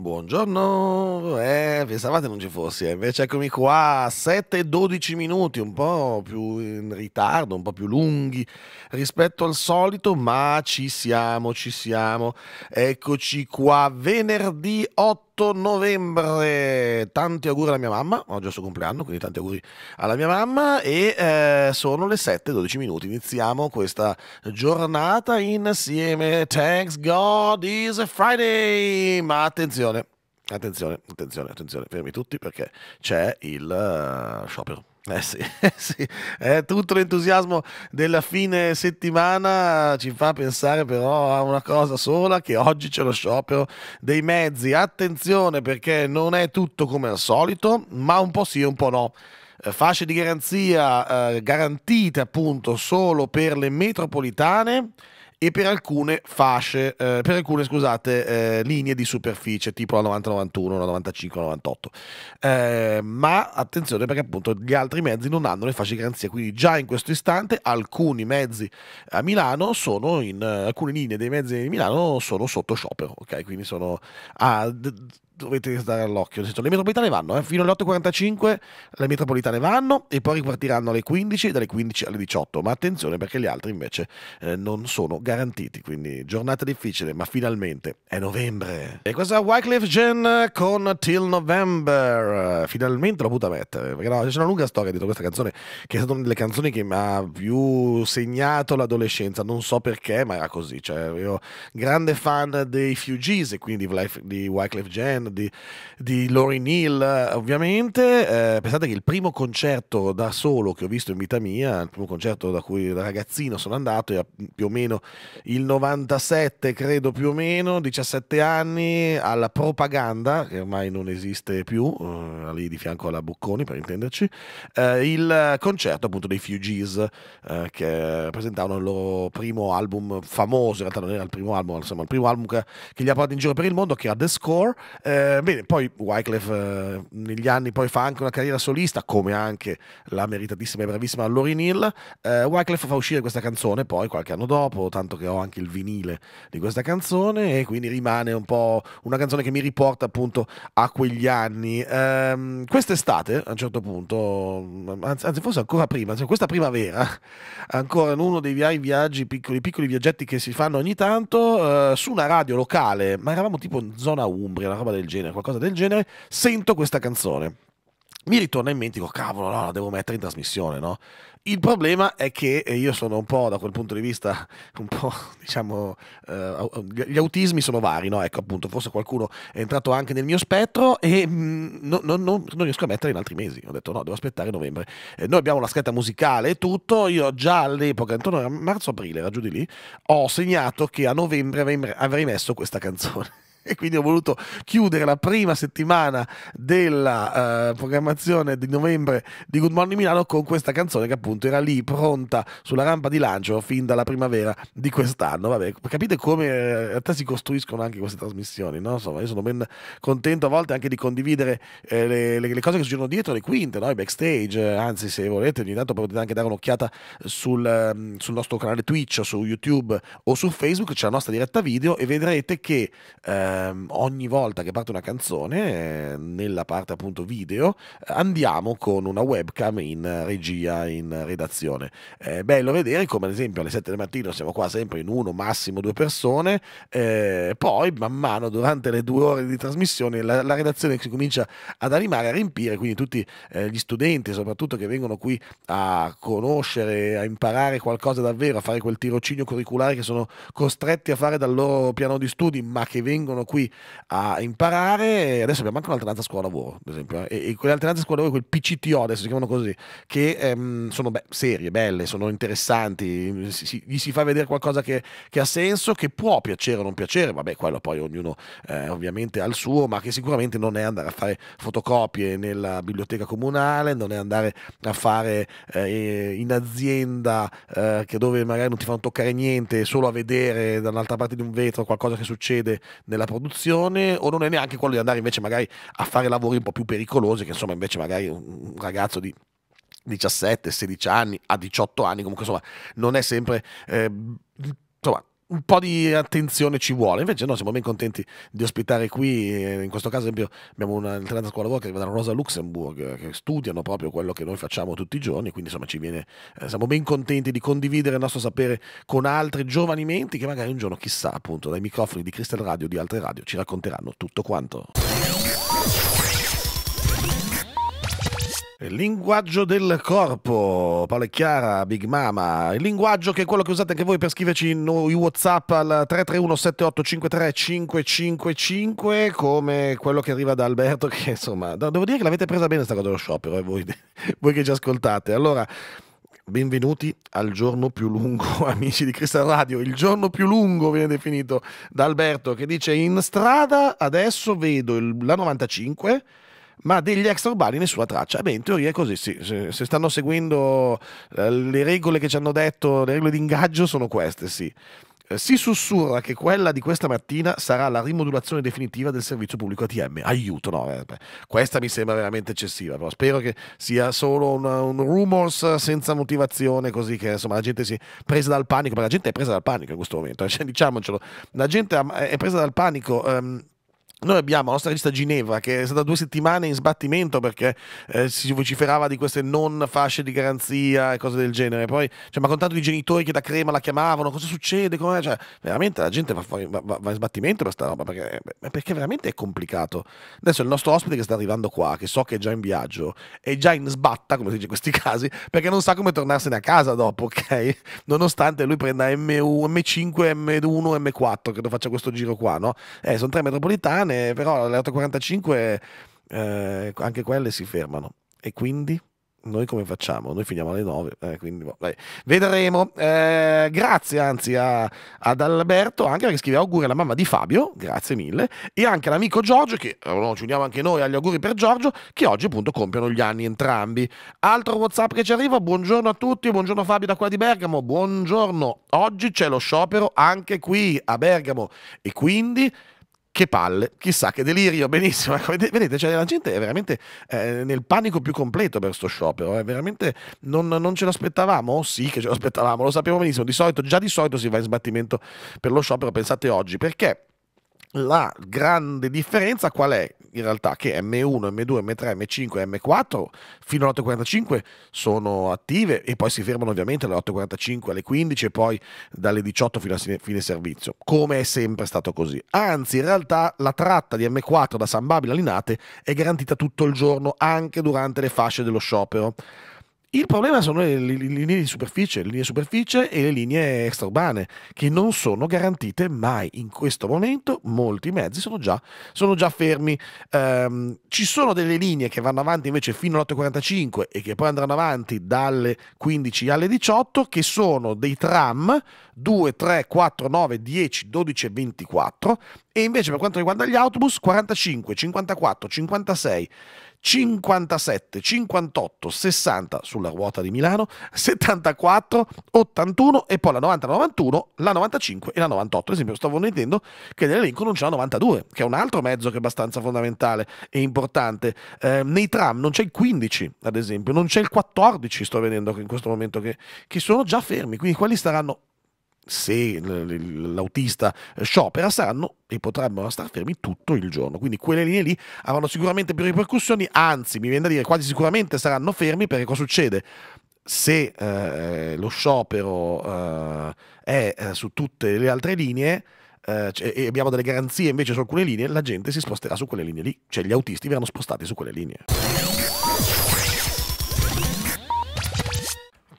Buongiorno, eh, pensavate non ci fossi, eh. invece eccomi qua, 7 e 12 minuti, un po' più in ritardo, un po' più lunghi rispetto al solito, ma ci siamo, ci siamo. Eccoci qua, venerdì 8 8 novembre. Tanti auguri alla mia mamma, oggi è il suo compleanno, quindi tanti auguri alla mia mamma. E eh, sono le 7:12 minuti. Iniziamo questa giornata insieme. Thanks God is Friday! Ma attenzione, attenzione, attenzione, attenzione, fermi tutti perché c'è il uh, sciopero. Eh sì, eh sì. Eh, tutto l'entusiasmo della fine settimana ci fa pensare però a una cosa sola, che oggi c'è lo sciopero dei mezzi. Attenzione perché non è tutto come al solito, ma un po' sì e un po' no eh, fasce di garanzia eh, garantite appunto solo per le metropolitane e per alcune fasce, eh, per alcune scusate, eh, linee di superficie tipo la 90-91, la 9598. Eh, ma attenzione perché appunto gli altri mezzi non hanno le fasce di garanzia, quindi già in questo istante alcuni mezzi a Milano sono in eh, alcune linee dei mezzi di Milano sono sotto sciopero, ok? Quindi sono a, dovete stare all'occhio. Senso, Le metropolitane vanno eh, fino alle 8.45, le metropolitane vanno e poi ripartiranno alle 15, dalle 15 alle 18. Ma attenzione perché gli altri invece eh, non sono garantiti. Quindi giornata difficile, ma finalmente è novembre. E questa è Wycliffe Gen con Till November. Finalmente l'ho potuta mettere. Perché no, c'è una lunga storia dietro questa canzone, che è stata una delle canzoni che mi ha più segnato l'adolescenza. Non so perché, ma era così. Cioè, io grande fan dei Fugees e quindi di Wycliffe Gen ricordi di Lauryn Hill, ovviamente. Eh, pensate che il primo concerto da solo che ho visto in vita mia, il primo concerto da cui da ragazzino sono andato, era più o meno il 97, credo più o meno, 17 anni, alla propaganda, che ormai non esiste più, eh, lì di fianco alla Bocconi per intenderci, eh, il concerto appunto dei Fugees eh, che presentavano il loro primo album famoso, in realtà non era il primo album, insomma il primo album che, che li ha portato in giro per il mondo, che era The Score eh, eh, bene, poi Wyclef eh, negli anni poi fa anche una carriera solista, come anche la meritatissima e bravissima Lori Neal. Eh, Wyclef fa uscire questa canzone poi qualche anno dopo, tanto che ho anche il vinile di questa canzone e quindi rimane un po' una canzone che mi riporta appunto a quegli anni. Eh, quest'estate, a un certo punto, mm, anzi forse ancora prima, cioè questa primavera, ancora in uno dei viaggi, piccoli, piccoli viaggetti che si fanno ogni tanto, eh, su una radio locale, ma eravamo tipo in zona Umbria, una roba del genere, qualcosa del genere, sento questa canzone. Mi ritorna in mente, dico, cavolo, no, la devo mettere in trasmissione, no? Il problema è che io sono un po', da quel punto di vista, un po', diciamo, uh, gli autismi sono vari, no? Ecco, appunto, forse qualcuno è entrato anche nel mio spettro e mm, no, no, no, non riesco a mettere in altri mesi. Ho detto no, devo aspettare novembre. Eh, noi abbiamo la scheda musicale e tutto, io già all'epoca, intorno a marzo-aprile, era giù di lì, ho segnato che a novembre avrei messo questa canzone e quindi ho voluto chiudere la prima settimana della eh, programmazione di novembre di Good Morning Milano con questa canzone che appunto era lì pronta sulla rampa di lancio fin dalla primavera di quest'anno. Vabbè, capite come eh, in realtà si costruiscono anche queste trasmissioni, no? Insomma, io sono ben contento a volte anche di condividere eh, le, le, le, cose che succedono dietro le quinte, no? i backstage, eh, anzi se volete ogni tanto potete anche dare un'occhiata sul, ehm, sul nostro canale Twitch, su YouTube o su Facebook, c'è la nostra diretta video e vedrete che... Eh, ehm, ogni volta che parte una canzone, nella parte appunto video, andiamo con una webcam in regia, in redazione. È bello vedere come ad esempio alle 7 del mattino siamo qua sempre in uno, massimo due persone, eh, poi man mano durante le due ore di trasmissione la, la redazione si comincia ad animare, a riempire, quindi tutti eh, gli studenti soprattutto che vengono qui a conoscere, a imparare qualcosa davvero, a fare quel tirocinio curriculare che sono costretti a fare dal loro piano di studi, ma che vengono sono qui a imparare. e Adesso abbiamo anche un'alternanza scuola-lavoro, ad esempio, eh, e, e quelle alternanze scuola-lavoro, quel PCTO adesso si chiamano così, che ehm, sono beh, serie, belle, sono interessanti, si, si, gli si fa vedere qualcosa che, che, ha senso, che può piacere o non piacere, vabbè, quello poi ognuno eh, ovviamente ha il suo, ma che sicuramente non è andare a fare fotocopie nella biblioteca comunale, non è andare a fare eh, in azienda eh, che dove magari non ti fanno toccare niente, solo a vedere dall'altra parte di un vetro qualcosa che succede nella produzione o non è neanche quello di andare invece magari a fare lavori un po' più pericolosi che insomma invece magari un ragazzo di 17, 16 anni, a 18 anni, comunque insomma non è sempre eh, un po' di attenzione ci vuole. Invece noi siamo ben contenti di ospitare qui, eh, in questo caso esempio, abbiamo un'alternanza scuola lavoro che arriva da Rosa Luxemburg, eh, che studiano proprio quello che noi facciamo tutti i giorni, quindi insomma ci viene, eh, siamo ben contenti di condividere il nostro sapere con altri giovani menti che magari un giorno, chissà, appunto, dai microfoni di Crystal Radio o di altre radio ci racconteranno tutto quanto. Il linguaggio del corpo, Paolo Paola Chiara, Big Mama, il linguaggio che è quello che usate anche voi per scriverci in WhatsApp al 331-7853-555, come quello che arriva da Alberto, che insomma, devo dire che l'avete presa bene sta cosa dello sciopero, eh, voi, voi che ci ascoltate. Allora, benvenuti al giorno più lungo, amici di Cristal Radio, il giorno più lungo viene definito da Alberto, che dice in strada adesso vedo il, la 95 ma degli extraurbani nessuna traccia. Beh, in teoria è così, sì. Se, se stanno seguendo eh, le regole che ci hanno detto, le regole di ingaggio sono queste, sì. Eh, si sussurra che quella di questa mattina sarà la rimodulazione definitiva del servizio pubblico ATM. Aiuto, no, eh, questa mi sembra veramente eccessiva, però spero che sia solo un, un rumors senza motivazione, così che insomma la gente si è presa dal panico, ma la gente è presa dal panico in questo momento, cioè, diciamocelo, la gente è presa dal panico. Ehm, noi abbiamo la nostra regista Ginevra che è stata due settimane in sbattimento perché eh, si vociferava di queste non fasce di garanzia e cose del genere. Poi, cioè, ma con tanto di genitori che da crema la chiamavano, cosa succede? Com'è? Cioè, veramente la gente va, fuori, va, va, in sbattimento per sta roba perché, perché, veramente è complicato. Adesso il nostro ospite che sta arrivando qua, che so che è già in viaggio, è già in sbatta, come si dice in questi casi, perché non sa come tornarsene a casa dopo, ok? Nonostante lui prenda M1, M5, M1, M4, credo faccia questo giro qua, no? Eh, sono tre metropolitane italiane, però alle 8.45 eh, anche quelle si fermano. E quindi noi come facciamo? Noi finiamo alle 9, eh, quindi vabbè. Boh, vedremo. Eh, grazie anzi a, ad Alberto, anche perché scrive auguri alla mamma di Fabio, grazie mille, e anche all'amico Giorgio, che oh, no, ci uniamo anche noi agli auguri per Giorgio, che oggi appunto compiono gli anni entrambi. Altro Whatsapp che ci arriva, buongiorno a tutti, buongiorno Fabio da qua di Bergamo, buongiorno. Oggi c'è lo sciopero anche qui a Bergamo e quindi che palle, chissà che delirio, benissimo. Ecco, vedete, cioè, la gente è veramente eh, nel panico più completo per sto sciopero, eh. veramente non, non, ce l'aspettavamo, sì che ce l'aspettavamo, lo sappiamo benissimo, di solito, già di solito si va in sbattimento per lo sciopero, pensate oggi, perché la grande differenza qual è? In realtà che M1, M2, M3, M5 M4 fino alle 8.45 sono attive e poi si fermano ovviamente dalle 8.45 alle 15 e poi dalle 18 fino a fine servizio, come è sempre stato così. Anzi, in realtà la tratta di M4 da San Babila a Linate è garantita tutto il giorno anche durante le fasce dello sciopero. Il problema sono le, le, le, linee di superficie, le linee superficie e le linee extraurbane, che non sono garantite mai. In questo momento molti mezzi sono già, sono già fermi. Um, ci sono delle linee che vanno avanti invece fino all'8.45 e che poi andranno avanti dalle 15 alle 18, che sono dei tram 2, 3, 4, 9, 10, 12 e 24. E invece per quanto riguarda gli autobus, 45, 54, 56 57, 58, 60 sulla ruota di Milano, 74, 81 e poi la 90, 91, la 95 e la 98. Ad esempio stavo vedendo che nell'elenco non c'è la 92, che è un altro mezzo che è abbastanza fondamentale e importante. Eh, nei tram non c'è il 15, ad esempio, non c'è il 14, sto vedendo in questo momento, che, che sono già fermi, quindi quelli staranno se l'autista sciopera, saranno e potrebbero star fermi tutto il giorno. Quindi quelle linee lì avranno sicuramente più ripercussioni, anzi mi viene da dire quasi sicuramente saranno fermi perché cosa succede? Se eh, lo sciopero eh, è eh, su tutte le altre linee, eh, cioè, e abbiamo delle garanzie invece su alcune linee, la gente si sposterà su quelle linee lì, cioè gli autisti verranno spostati su quelle linee.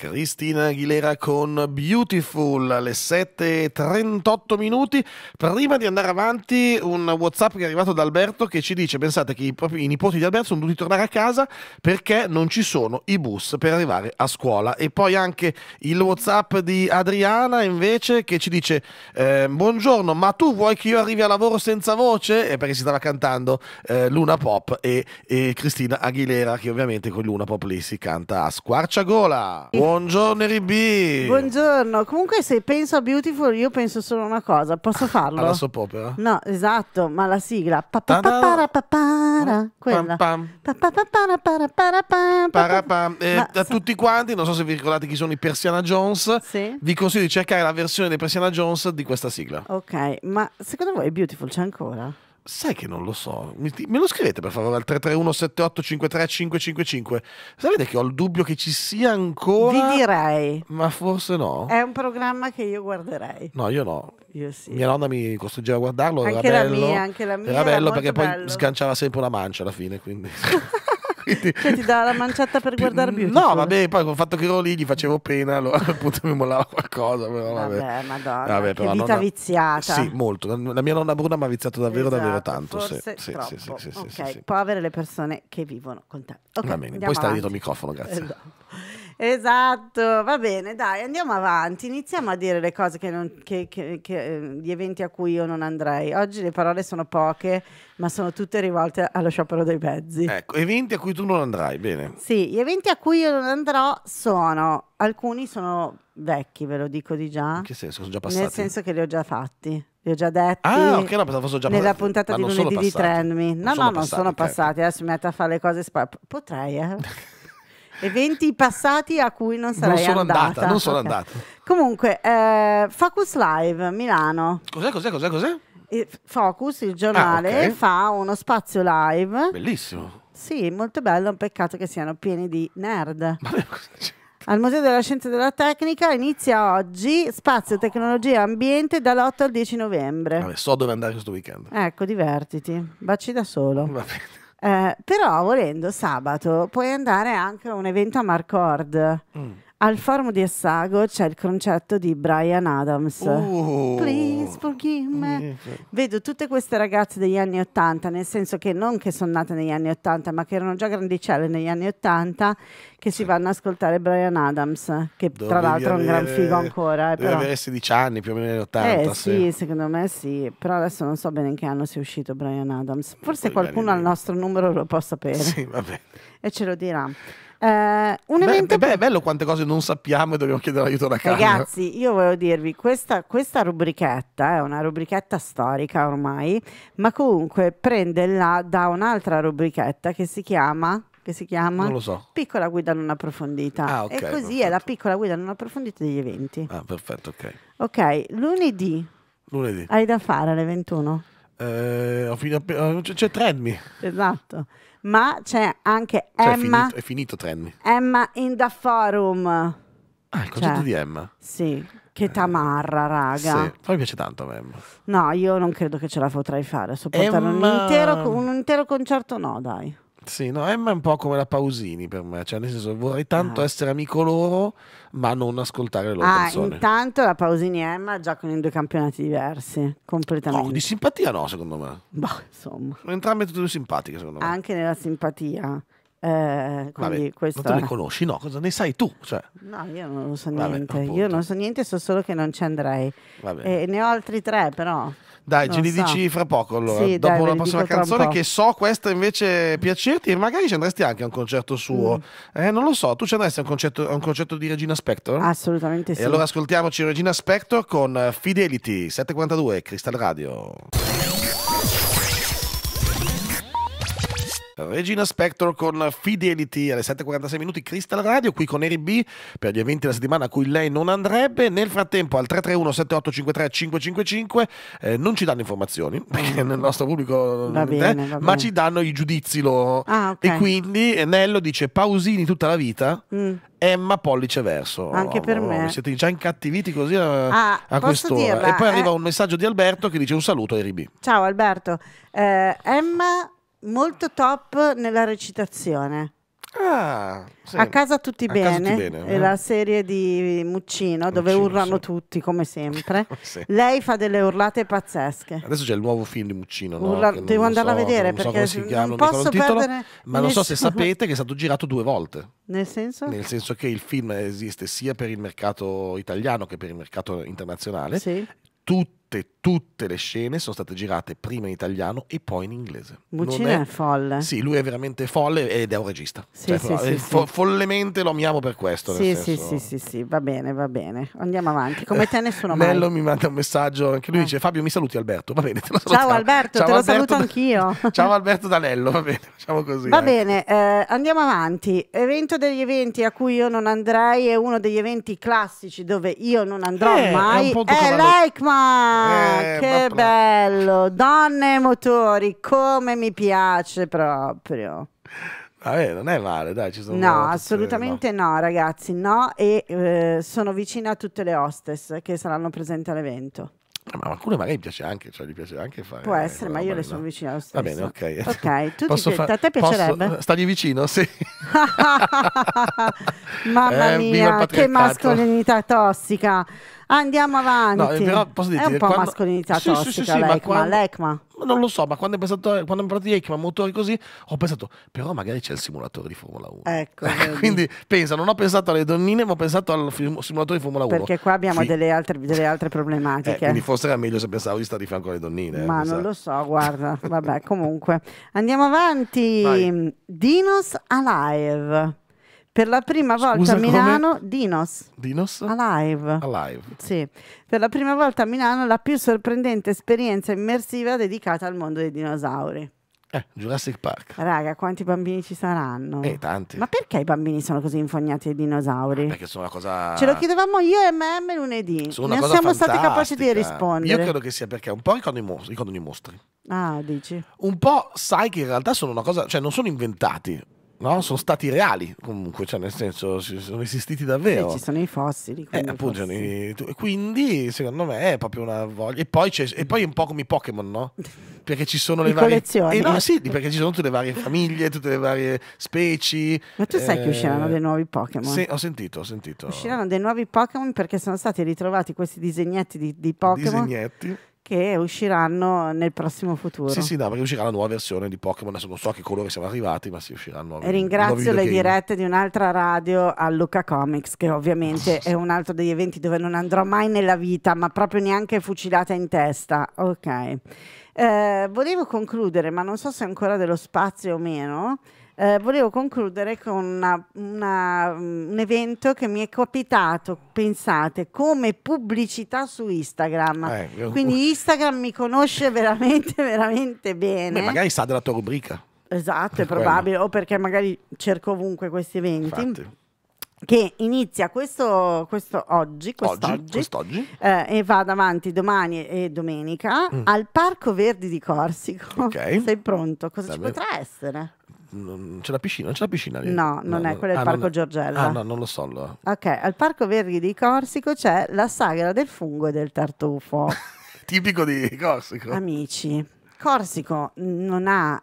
Cristina Aguilera con Beautiful alle 7.38 minuti. Prima di andare avanti un Whatsapp che è arrivato da Alberto che ci dice pensate che i, propri, i nipoti di Alberto sono dovuti tornare a casa perché non ci sono i bus per arrivare a scuola. E poi anche il Whatsapp di Adriana invece che ci dice eh, buongiorno ma tu vuoi che io arrivi a lavoro senza voce? Eh, perché si stava cantando eh, Luna Pop e, e Cristina Aguilera che ovviamente con Luna Pop lì si canta a squarciagola. Buon Buongiorno RB. Buongiorno. Comunque se penso a Beautiful io penso solo a una cosa, posso farlo? Alla soppopera? No, esatto, ma la sigla pa quella. Pam pam. Pa pa a eh, tutti quanti, non so se vi ricordate chi sono i Persiana Jones, sì. vi consiglio di cercare la versione dei Persiana Jones di questa sigla. Ok, ma secondo voi Beautiful c'è ancora? Sai che non lo so. me lo scrivete per favore al 331-7853-555. Sapete che ho il dubbio che ci sia ancora. Vi direi. Ma forse no. È un programma che io guarderei. No, io no. Io sì. Mia nonna mi costringeva a guardarlo. Anche era la bello, mia, anche la mia. Era bello era perché bello. poi sganciava sempre una mancia alla fine. Quindi. Quindi... Cioè ti dà la manciata per guardare Beautiful? No, vabbè, poi col fatto che ero lì gli facevo pena, allora appunto mi mollava qualcosa. Però, vabbè. vabbè, madonna, vabbè, che vita nonna... viziata. Sì, molto. La mia nonna Bruna mi ha viziato davvero esatto, davvero tanto. Forse sì, Sì, sì, sì, sì, okay. sì, sì, Povere le persone che vivono con te. Okay, Va bene, poi avanti. stare dietro il microfono, grazie. Eh, Esatto, va bene, dai, andiamo avanti, iniziamo a dire le cose che non, che, che, che, ehm, gli eventi a cui io non andrei. Oggi le parole sono poche, ma sono tutte rivolte allo sciopero dei mezzi. Ecco, eventi a cui tu non andrai, bene. Sì, gli eventi a cui io non andrò sono, alcuni sono vecchi, ve lo dico di già. In che senso? Sono già passati? Nel senso che li ho già fatti. Li ho già detti ah, okay, no, pensavo già nella puntata ma di lunedì di Trendmi. No, no, non sono passati. Okay. Adesso mi metto a fare le cose. Spa- Potrei, eh. eventi passati a cui non sarei non sono andata. andata non sono okay. andata. Comunque, eh, Focus Live Milano. Cos'è, cos'è, cos'è, cos'è? Focus, il giornale, ah, okay. fa uno spazio live. Bellissimo. Sì, molto bello, un peccato che siano pieni di nerd. Ma cosa c'è? Al Museo della Scienza e della Tecnica inizia oggi Spazio, Tecnologia e Ambiente dall'8 al 10 novembre. Vabbè, so dove andare questo weekend. Ecco, divertiti, baci da solo. Va bene. Eh, però volendo sabato puoi andare anche a un evento a Marcord. Mm. Al forum di Assago c'è il concerto di Brian Adams. Oh. Please forgive me. Mm. Vedo tutte queste ragazze degli anni Ottanta, nel senso che non che sono nate negli anni Ottanta, ma che erano già grandicelle negli anni Ottanta, che si vanno ad ascoltare Brian Adams, che Dovevi tra l'altro è un gran figo ancora. Eh, deve avere 16 anni più o meno negli 80. Eh sì, sì, secondo me sì, però adesso non so bene in che anno sia uscito Brian Adams. Forse Dovevi qualcuno al nostro numero lo può sapere. Sì, e ce lo dirà. Uh, un evento... Beh, è bello quante cose non sappiamo e dobbiamo chiedere aiuto da casa. Ragazzi, io volevo dirvi, questa, questa rubrichetta è una rubrichetta storica ormai, ma comunque prende là da un'altra rubrichetta che si chiama che si chiama non lo so. Piccola guida non approfondita. Ah, okay, e così perfetto. è la piccola guida non approfondita degli eventi. Ah, perfetto, ok. Ok, lunedì. Lunedì. Hai da fare alle 21? Eh, eh, c'è Trendmi. Esatto. Ma c'è anche cioè, Emma. È finito, Trendmi. Emma in the forum. Ah, il concetto cioè, di Emma. Sì. Che tamarra, raga. Sì, poi mi piace tanto Emma. No, io non credo che ce la potrai fare. Sopportare Emma... un, intero, un intero concerto, no, dai. Sì, no, Emma è un po' come la Pausini per me, cioè nel senso vorrei tanto ah. essere amico loro, ma non ascoltare le loro ah, canzoni. intanto la Pausini e Emma giocano in due campionati diversi, completamente. No, di simpatia no, secondo me. Boh, insomma. Entrambe tutte due simpatiche, secondo me. Anche nella simpatia. Eh, quindi Vabbè, non te ne conosci, no? Cosa ne sai tu? Cioè... No, io non so niente. Appunto. io non so niente, so solo che non ci andrei. E ne ho altri tre, però. Dai, ce li so. dici fra poco allora, sì, dopo dai, la prossima canzone che so questa invece piacerti e magari ci andresti anche a un concerto suo. Mm. Eh, non lo so, tu ci andresti a un concerto, a un concerto di Regina Spector? Assolutamente sì. E allora ascoltiamoci Regina Spector con Fidelity 742 Crystal Radio. Regina Spector con Fidelity alle 7.46 minuti, Crystal Radio qui con Eri B per gli eventi della settimana a cui lei non andrebbe. Nel frattempo al 331 7853 555 eh, non ci danno informazioni perché nel nostro pubblico va eh, bene, te, va ma ci danno i giudizi. loro. Ah, okay. E quindi Nello dice Pausini tutta la vita. Mm. Emma pollice verso. Anche oh, per oh, me. Oh, siete già incattiviti così a, ah, a quest'ora. Dirla, e poi eh? arriva un messaggio di Alberto che dice un saluto a Eri B. Ciao Alberto. Eh, Emma molto top nella recitazione. Ah, sì. A casa tutti a bene, tutti bene eh? è la serie di Muccino, Muccino dove urlano sì. tutti come sempre. sì. Lei fa delle urlate pazzesche. Adesso c'è il nuovo film di Muccino. No? Devo andarla so, a vedere perché so chiama, non posso non titolo, perdere. Ma non so se sapete che è stato girato due volte. Nel senso? Nel senso che il film esiste sia per il mercato italiano che per il mercato internazionale. Sì. Tutti tutte, tutte le scene sono state girate prima in italiano e poi in inglese. Buccino è... è, folle. Sì, lui è veramente folle ed è un regista. Sì, cioè, sì, eh, sì, fo follemente lo amiamo per questo. Sì, senso... sì, sì, va bene, va bene. Andiamo avanti. Come te nessuno mai. Nello mi manda un messaggio, anche lui eh. dice Fabio mi saluti Alberto, va bene. Te lo Ciao Alberto, Ciao, te Alberto, lo saluto da... anch'io. Ciao Alberto Danello, va bene, facciamo così. Va eh. bene, eh, andiamo avanti. Evento degli eventi a cui io non andrei è uno degli eventi classici dove io non andrò eh, mai. È, è l'Eichmann. Eh, ah, che bla. bello! Donne e motori, come mi piace proprio. Vabbè, non è male, dai, ci sono No, assolutamente no. no. ragazzi, no. E eh, sono vicina a tutte le hostess che saranno presenti all'evento. Eh, ma alcune magari piace anche, cioè gli piace anche fare. Può essere, ma io le sono vicino allo stesso. Va bene, ok. Ok, tu posso ti, fa- a te piacerebbe? Posso, stagli vicino, sì. Mamma eh, mia, che mascolinità tossica. Andiamo avanti. No, però posso dirti, è un po' quando... mascolinità sì, tossica sì, sì, l'ECMA, ma quando... l'ECMA. Non lo so, ma quando, ho pensato, quando mi parlato di ECMA, motori così, ho pensato, però magari c'è il simulatore di Formula 1. Ecco. Quindi pensa, non ho pensato alle donnine, ma ho pensato al simulatore di Formula 1. Perché qua abbiamo delle altre, delle altre, eh, problematiche. Eh, quindi forse era meglio se pensavo di stare di fianco alle donnine. Eh, ma eh, non lo so, guarda, vabbè, comunque. Andiamo avanti. Vai. Dinos Alive. Per la prima volta Scusa, a Milano, come... Dinos. Dinos? Alive. Alive. Sì. Per la prima volta a Milano la più sorprendente esperienza immersiva dedicata al mondo dei dinosauri. Eh, Jurassic Park. Raga, quanti bambini ci saranno? Eh, tanti. Ma perché i bambini sono così infognati ai dinosauri? Perché sono una cosa. Ce lo chiedevamo io e MM lunedì. Sono non siamo fantastica. stati capaci di rispondere. Io credo che sia perché un po' ricordano i, mostri. Ah, dici. Un po' sai che in realtà sono una cosa. cioè, non sono inventati no? sono stati reali, comunque, cioè nel senso, sono esistiti davvero. Sì, ci sono i fossili. Eh, appunto, fossili. Cioè, quindi secondo me è proprio una voglia. E poi, c'è, e poi è un po' come i Pokémon, no? Perché ci sono le, varie... collezioni. Eh, no, sì, perché ci sono tutte le varie famiglie, tutte le varie specie. Ma tu sai eh... che usciranno dei nuovi Pokémon? Sì, ho sentito, ho sentito. Usciranno dei nuovi Pokémon perché sono stati ritrovati questi disegnetti di, di Pokémon. Disegnetti che usciranno nel prossimo futuro. Sì, sì, no, perché uscirà la nuova versione di Pokémon. Adesso non so a che colore siamo arrivati, ma si usciranno. E ringrazio le dirette di un'altra radio a Luca Comics, che ovviamente è un altro degli eventi dove non andrò mai nella vita, ma proprio neanche fucilata in testa. Ok. Eh, volevo concludere, ma non so se ancora dello spazio o meno eh, volevo concludere con una, una, mm, un evento che mi è capitato, pensate, come pubblicità su Instagram. Eh, Quindi Instagram mi conosce veramente, veramente bene. Beh, magari sa della tua rubrica. Esatto, è probabile, Quello. o perché magari cerco ovunque questi eventi. Infatti che inizia questo, questo oggi, quest'oggi, quest'oggi. Eh, e va avanti domani e domenica mm. al Parco Verdi di Corsico. Okay. Sei pronto? Cosa Davvero. ci potrà essere? non c'è la piscina, non c'è la piscina lì. No, non no, è, quello del ah, Parco non... Giorgella. Ah, no, non lo so. Allora. Ok, al Parco Verdi di Corsico c'è la sagra del fungo e del tartufo. Tipico di Corsico. Amici, Corsico non ha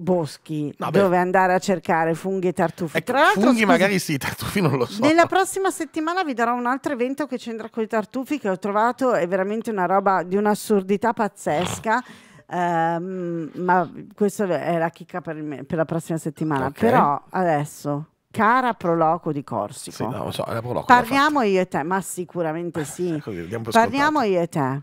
boschi no, dove andare a cercare funghi e tartufi. Ecco, Tra l'altro, funghi scusi, magari sì, tartufi non lo so. Nella prossima settimana vi darò un altro evento che c'entra con i tartufi che ho trovato, è veramente una roba di un'assurdità pazzesca. Ehm, ma questa è la chicca per, me, per la prossima settimana. Okay. Però adesso cara Proloco di Corsico. Sì, no, so, Parliamo io e te, ma sicuramente eh, sì. Eh, Parliamo io e te.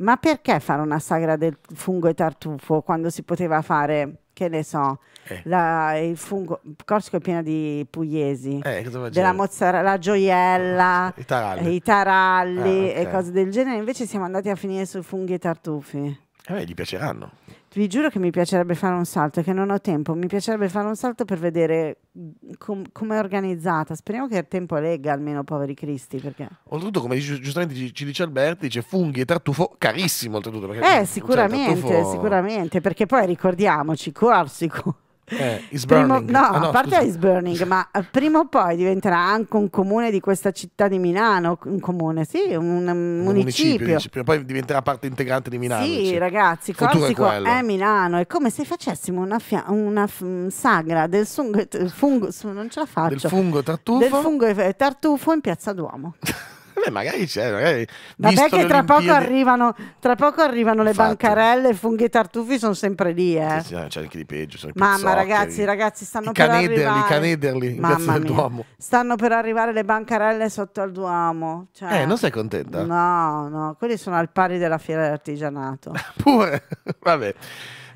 Ma perché fare una sagra del fungo e tartufo quando si poteva fare, che ne so, eh. la, il fungo, Corsico è piena di pugliesi, eh, della mozzarella, la gioiella, eh, i taralli, i taralli ah, okay. e cose del genere. Invece siamo andati a finire sui funghi e tartufi. A eh me gli piaceranno. Vi giuro che mi piacerebbe fare un salto, che non ho tempo. Mi piacerebbe fare un salto per vedere mm, com- come organizzata. Speriamo che il tempo legga almeno, poveri cristi. Perché... Oltretutto, come gi- giustamente ci, dice Alberti, dice funghi e tartufo carissimo. Oltretutto, perché eh, sicuramente, tartufo... sicuramente. Perché poi ricordiamoci, corsico. Eh, primo, no, ah, no, a parte scusa. Is Burning, ma prima o poi diventerà anche un comune di questa città di Milano, un comune, sì, un, un, un municipio. municipio. Poi diventerà parte integrante di Milano. Sì, cioè. ragazzi, Corsico è, è, Milano, è come se facessimo una, una mm, sagra del fungo, fungo, non ce la faccio, del fungo tartufo, del fungo eh, tartufo in Piazza Duomo. Beh, magari c'è, magari. Vabbè, che tra poco, arrivano, tra poco arrivano le Infatti. bancarelle, funghi e tartufi sono sempre lì, eh. Sì, sì, eh, c'è anche di peggio. Sono Mamma, ragazzi, ragazzi, stanno I per canederli, arrivare. Canederli, Mamma del Duomo. Stanno per arrivare le bancarelle sotto al Duomo. Cioè... Eh, non sei contenta? No, no, quelli sono al pari della fiera d'artigianato. Pure, vabbè.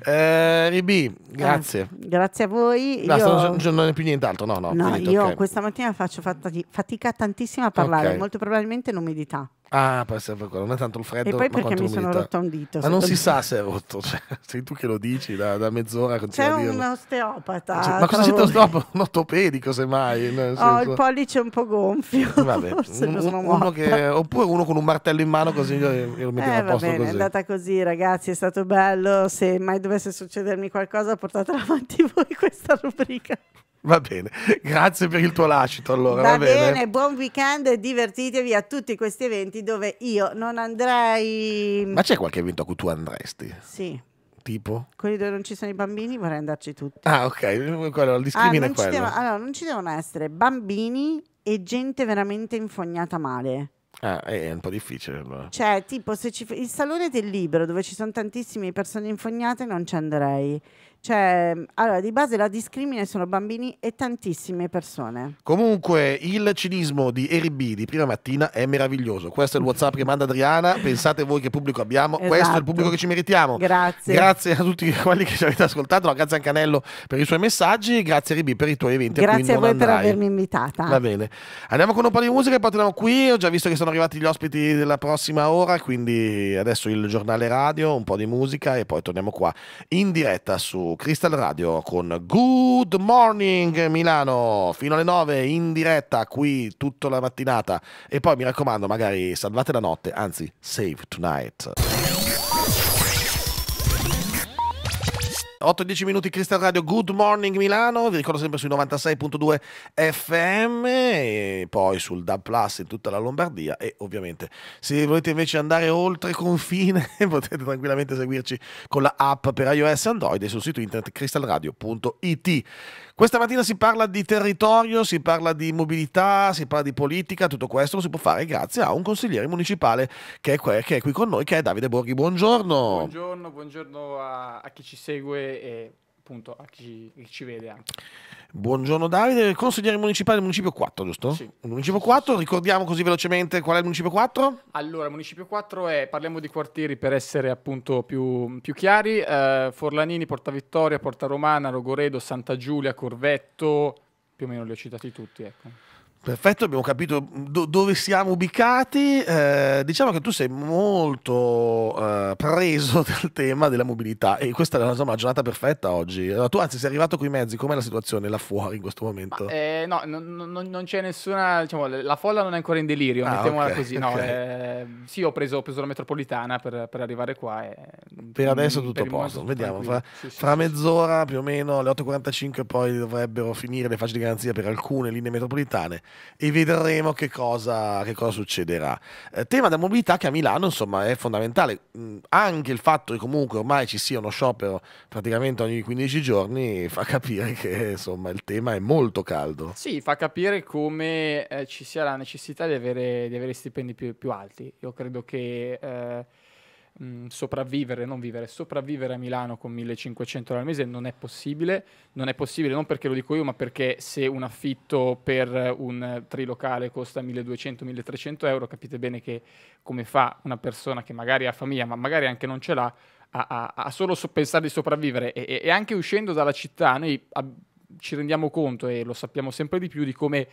Eh, RB, grazie. Ah, grazie a voi. No, io... sto, non è più nient'altro, no, no. no finito, io okay. questa mattina faccio fatica tantissimo a parlare, okay. molto probabilmente in umidità. Ah, per sempre quello. Non è tanto il freddo. E poi perché mi sono rotta un dito. Ma non si sa se è rotto. Cioè, sei tu che lo dici da, da mezz'ora. C'è un osteopata. Cioè, ma cosa siete osteopata? Un ortopedico, semmai. Ho oh, il pollice un po' gonfio. Vabbè, un, che, oppure uno con un martello in mano così io, io lo mettevo eh, a posto bene, così. È andata così, ragazzi. È stato bello. Se mai dovesse succedermi qualcosa, portatela avanti voi questa rubrica. Va bene, grazie per il tuo lascito allora. Va, va bene. bene. buon weekend, divertitevi a tutti questi eventi dove io non andrei... Ma c'è qualche evento a cui tu andresti? Sì. Tipo? Quelli dove non ci sono i bambini vorrei andarci tutti. Ah ok, quello, il discrimine ah, quello. Devo, allora, non ci devono essere bambini e gente veramente infognata male. Ah, eh, è un po' difficile. Ma... Cioè, tipo, se ci... il salone del libro, dove ci sono tantissime persone infognate, non ci andrei. Cioè, allora, di base la discrimine sono bambini e tantissime persone. Comunque, il cinismo di Eric B di prima mattina è meraviglioso. Questo è il WhatsApp che manda Adriana. Pensate voi che pubblico abbiamo. Esatto. Questo è il esatto. pubblico che ci meritiamo. Grazie. Grazie a tutti quelli che ci avete ascoltato. Grazie a Canello per i suoi messaggi. Grazie Eric B per i tuoi eventi. Grazie a, a voi andrai. per avermi invitata. Va bene. Andiamo con un po' di musica e poi torniamo qui. Ho già visto che sono arrivati gli ospiti della prossima ora. Quindi adesso il giornale radio, un po' di musica e poi torniamo qua in diretta su su Crystal Radio con Good Morning Milano fino alle 9 in diretta qui tutta la mattinata e poi mi raccomando magari salvate la notte, anzi save tonight. 8-10 minuti Crystal Radio, Good Morning Milano, vi ricordo sempre sui 96.2 FM e poi sul DAB Plus in tutta la Lombardia e ovviamente se volete invece andare oltre confine potete tranquillamente seguirci con la app per iOS e Android e sul sito internet crystalradio.it. Questa mattina si parla di territorio, si parla di mobilità, si parla di politica, tutto questo lo si può fare grazie a un consigliere municipale che è, que che è qui con noi, che è Davide Borghi. Buongiorno. Buongiorno, buongiorno a, a chi ci segue. E appunto a chi, ci vede anche. Buongiorno Davide, consigliere municipale del municipio 4, giusto? Sì. Municipio 4, ricordiamo così velocemente qual è il municipio 4? Allora, municipio 4 è, parliamo di quartieri per essere appunto più, più chiari, eh, Forlanini, Porta Vittoria, Porta Romana, Rogoredo, Santa Giulia, Corvetto, più o meno li ho citati tutti, ecco. Perfetto, abbiamo capito do- dove siamo ubicati. Eh, diciamo che tu sei molto eh, preso dal tema della mobilità e questa è la nostra giornata perfetta oggi. Allora, tu anzi sei arrivato con i mezzi, com'è la situazione là fuori in questo momento? Ma, eh, no, non, non, non, c'è nessuna, diciamo, la folla non è ancora in delirio, ah, mettiamola okay, così. No, okay. Eh, sì, ho preso, ho preso, la metropolitana per, per arrivare qua. E, per adesso tutto a posto, vediamo, fra, sì, fra sì, mezz'ora sì. più o meno alle 8.45 poi dovrebbero finire le facce di garanzia per alcune linee metropolitane e vedremo che cosa, che cosa succederà. Eh, tema della mobilità che a Milano insomma è fondamentale, mm, anche il fatto che comunque ormai ci sia uno sciopero praticamente ogni 15 giorni fa capire che insomma il tema è molto caldo. Sì, fa capire come eh, ci sia la necessità di avere, di avere stipendi più, più, alti. Io credo che... Eh, mh, sopravvivere, non vivere, sopravvivere a Milano con 1500 euro al mese non è possibile, non è possibile non perché lo dico io, ma perché se un affitto per un trilocale costa 1200-1300 euro, capite bene che come fa una persona che magari ha famiglia, ma magari anche non ce l'ha, a, a, a solo so pensare di sopravvivere e, e, anche uscendo dalla città noi a, ci rendiamo conto e lo sappiamo sempre di più di come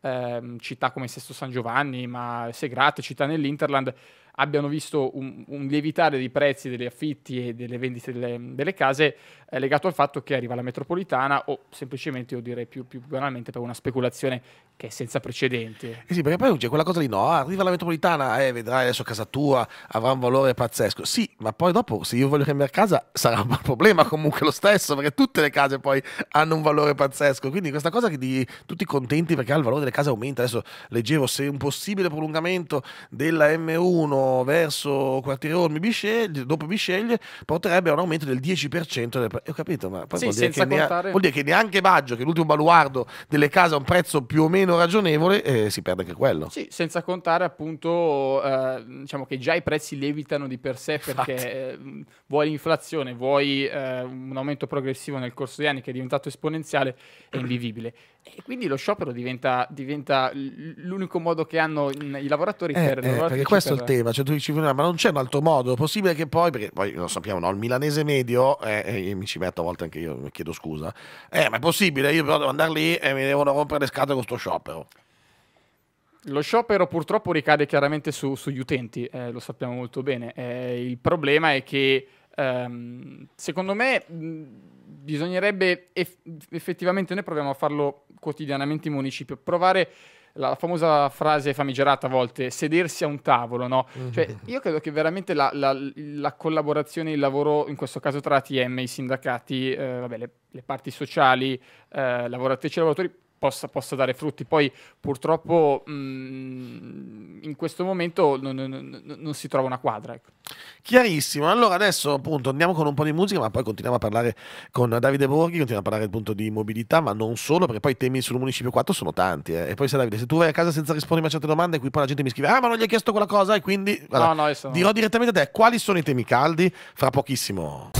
ehm, città come Sesto San Giovanni, ma Segrate, città nell'Interland, abbiano visto un, un lievitare dei prezzi degli affitti e delle vendite delle, delle case eh, legato al fatto che arriva la metropolitana o semplicemente, io direi più, più banalmente, per una speculazione che è senza precedenti. Eh sì, perché poi c'è quella cosa di no, ah, arriva la metropolitana e eh, vedrai adesso casa tua avrà un valore pazzesco. Sì, ma poi dopo se io voglio cambiare casa sarà un problema comunque lo stesso, perché tutte le case poi hanno un valore pazzesco. Quindi questa cosa che di tutti contenti perché il valore delle case aumenta, adesso leggevo se un possibile prolungamento della M1 verso Quartiere Ormi, Bisceglie, dopo Bisceglie, porterebbe a un aumento del 10% del prezzo. Ho capito, ma poi sì, vuol, dire contare... ha, vuol, dire che neanche Baggio, che è l'ultimo baluardo delle case a un prezzo più o meno ragionevole, eh, si perde anche quello. Sì, senza contare appunto, eh, diciamo che già i prezzi lievitano di per sé perché eh, vuoi l'inflazione, vuoi eh, un aumento progressivo nel corso degli anni che è diventato esponenziale, è invivibile. E quindi lo sciopero diventa, diventa l'unico modo che hanno i lavoratori eh, per... Eh, perché questo per... è il tema, cioè tu dici, ma non c'è un altro modo, è possibile che poi, perché poi lo sappiamo, no? il milanese medio, eh, eh mi ci metto a volte anche io, mi chiedo scusa, eh, ma è possibile, io però devo andare lì e mi devono rompere le scatole con questo sciopero. Lo sciopero purtroppo ricade chiaramente su, sugli utenti, eh, lo sappiamo molto bene. Eh, il problema è che ehm, secondo me mh, bisognerebbe eff effettivamente, noi proviamo a farlo quotidianamente in municipio, provare la famosa frase famigerata a volte, sedersi a un tavolo, no? Mm. Cioè, io credo che veramente la, la, la, collaborazione, il lavoro, in questo caso tra ATM, i sindacati, eh, vabbè, le, le, parti sociali, eh, lavoratrici e lavoratori, possa, possa dare frutti. Poi purtroppo mh, mm, in questo momento non, non, non, si trova una quadra. Ecco. Chiarissimo, allora adesso appunto andiamo con un po' di musica, ma poi continuiamo a parlare con Davide Borghi, continuiamo a parlare appunto di mobilità, ma non solo, perché poi i temi sul Municipio 4 sono tanti. Eh. E poi se Davide, se tu vai a casa senza rispondere a certe domande, qui poi la gente mi scrive, ah ma non gli hai chiesto quella cosa, e quindi guarda, no, no, sono... dirò direttamente a te quali sono i temi caldi fra pochissimo.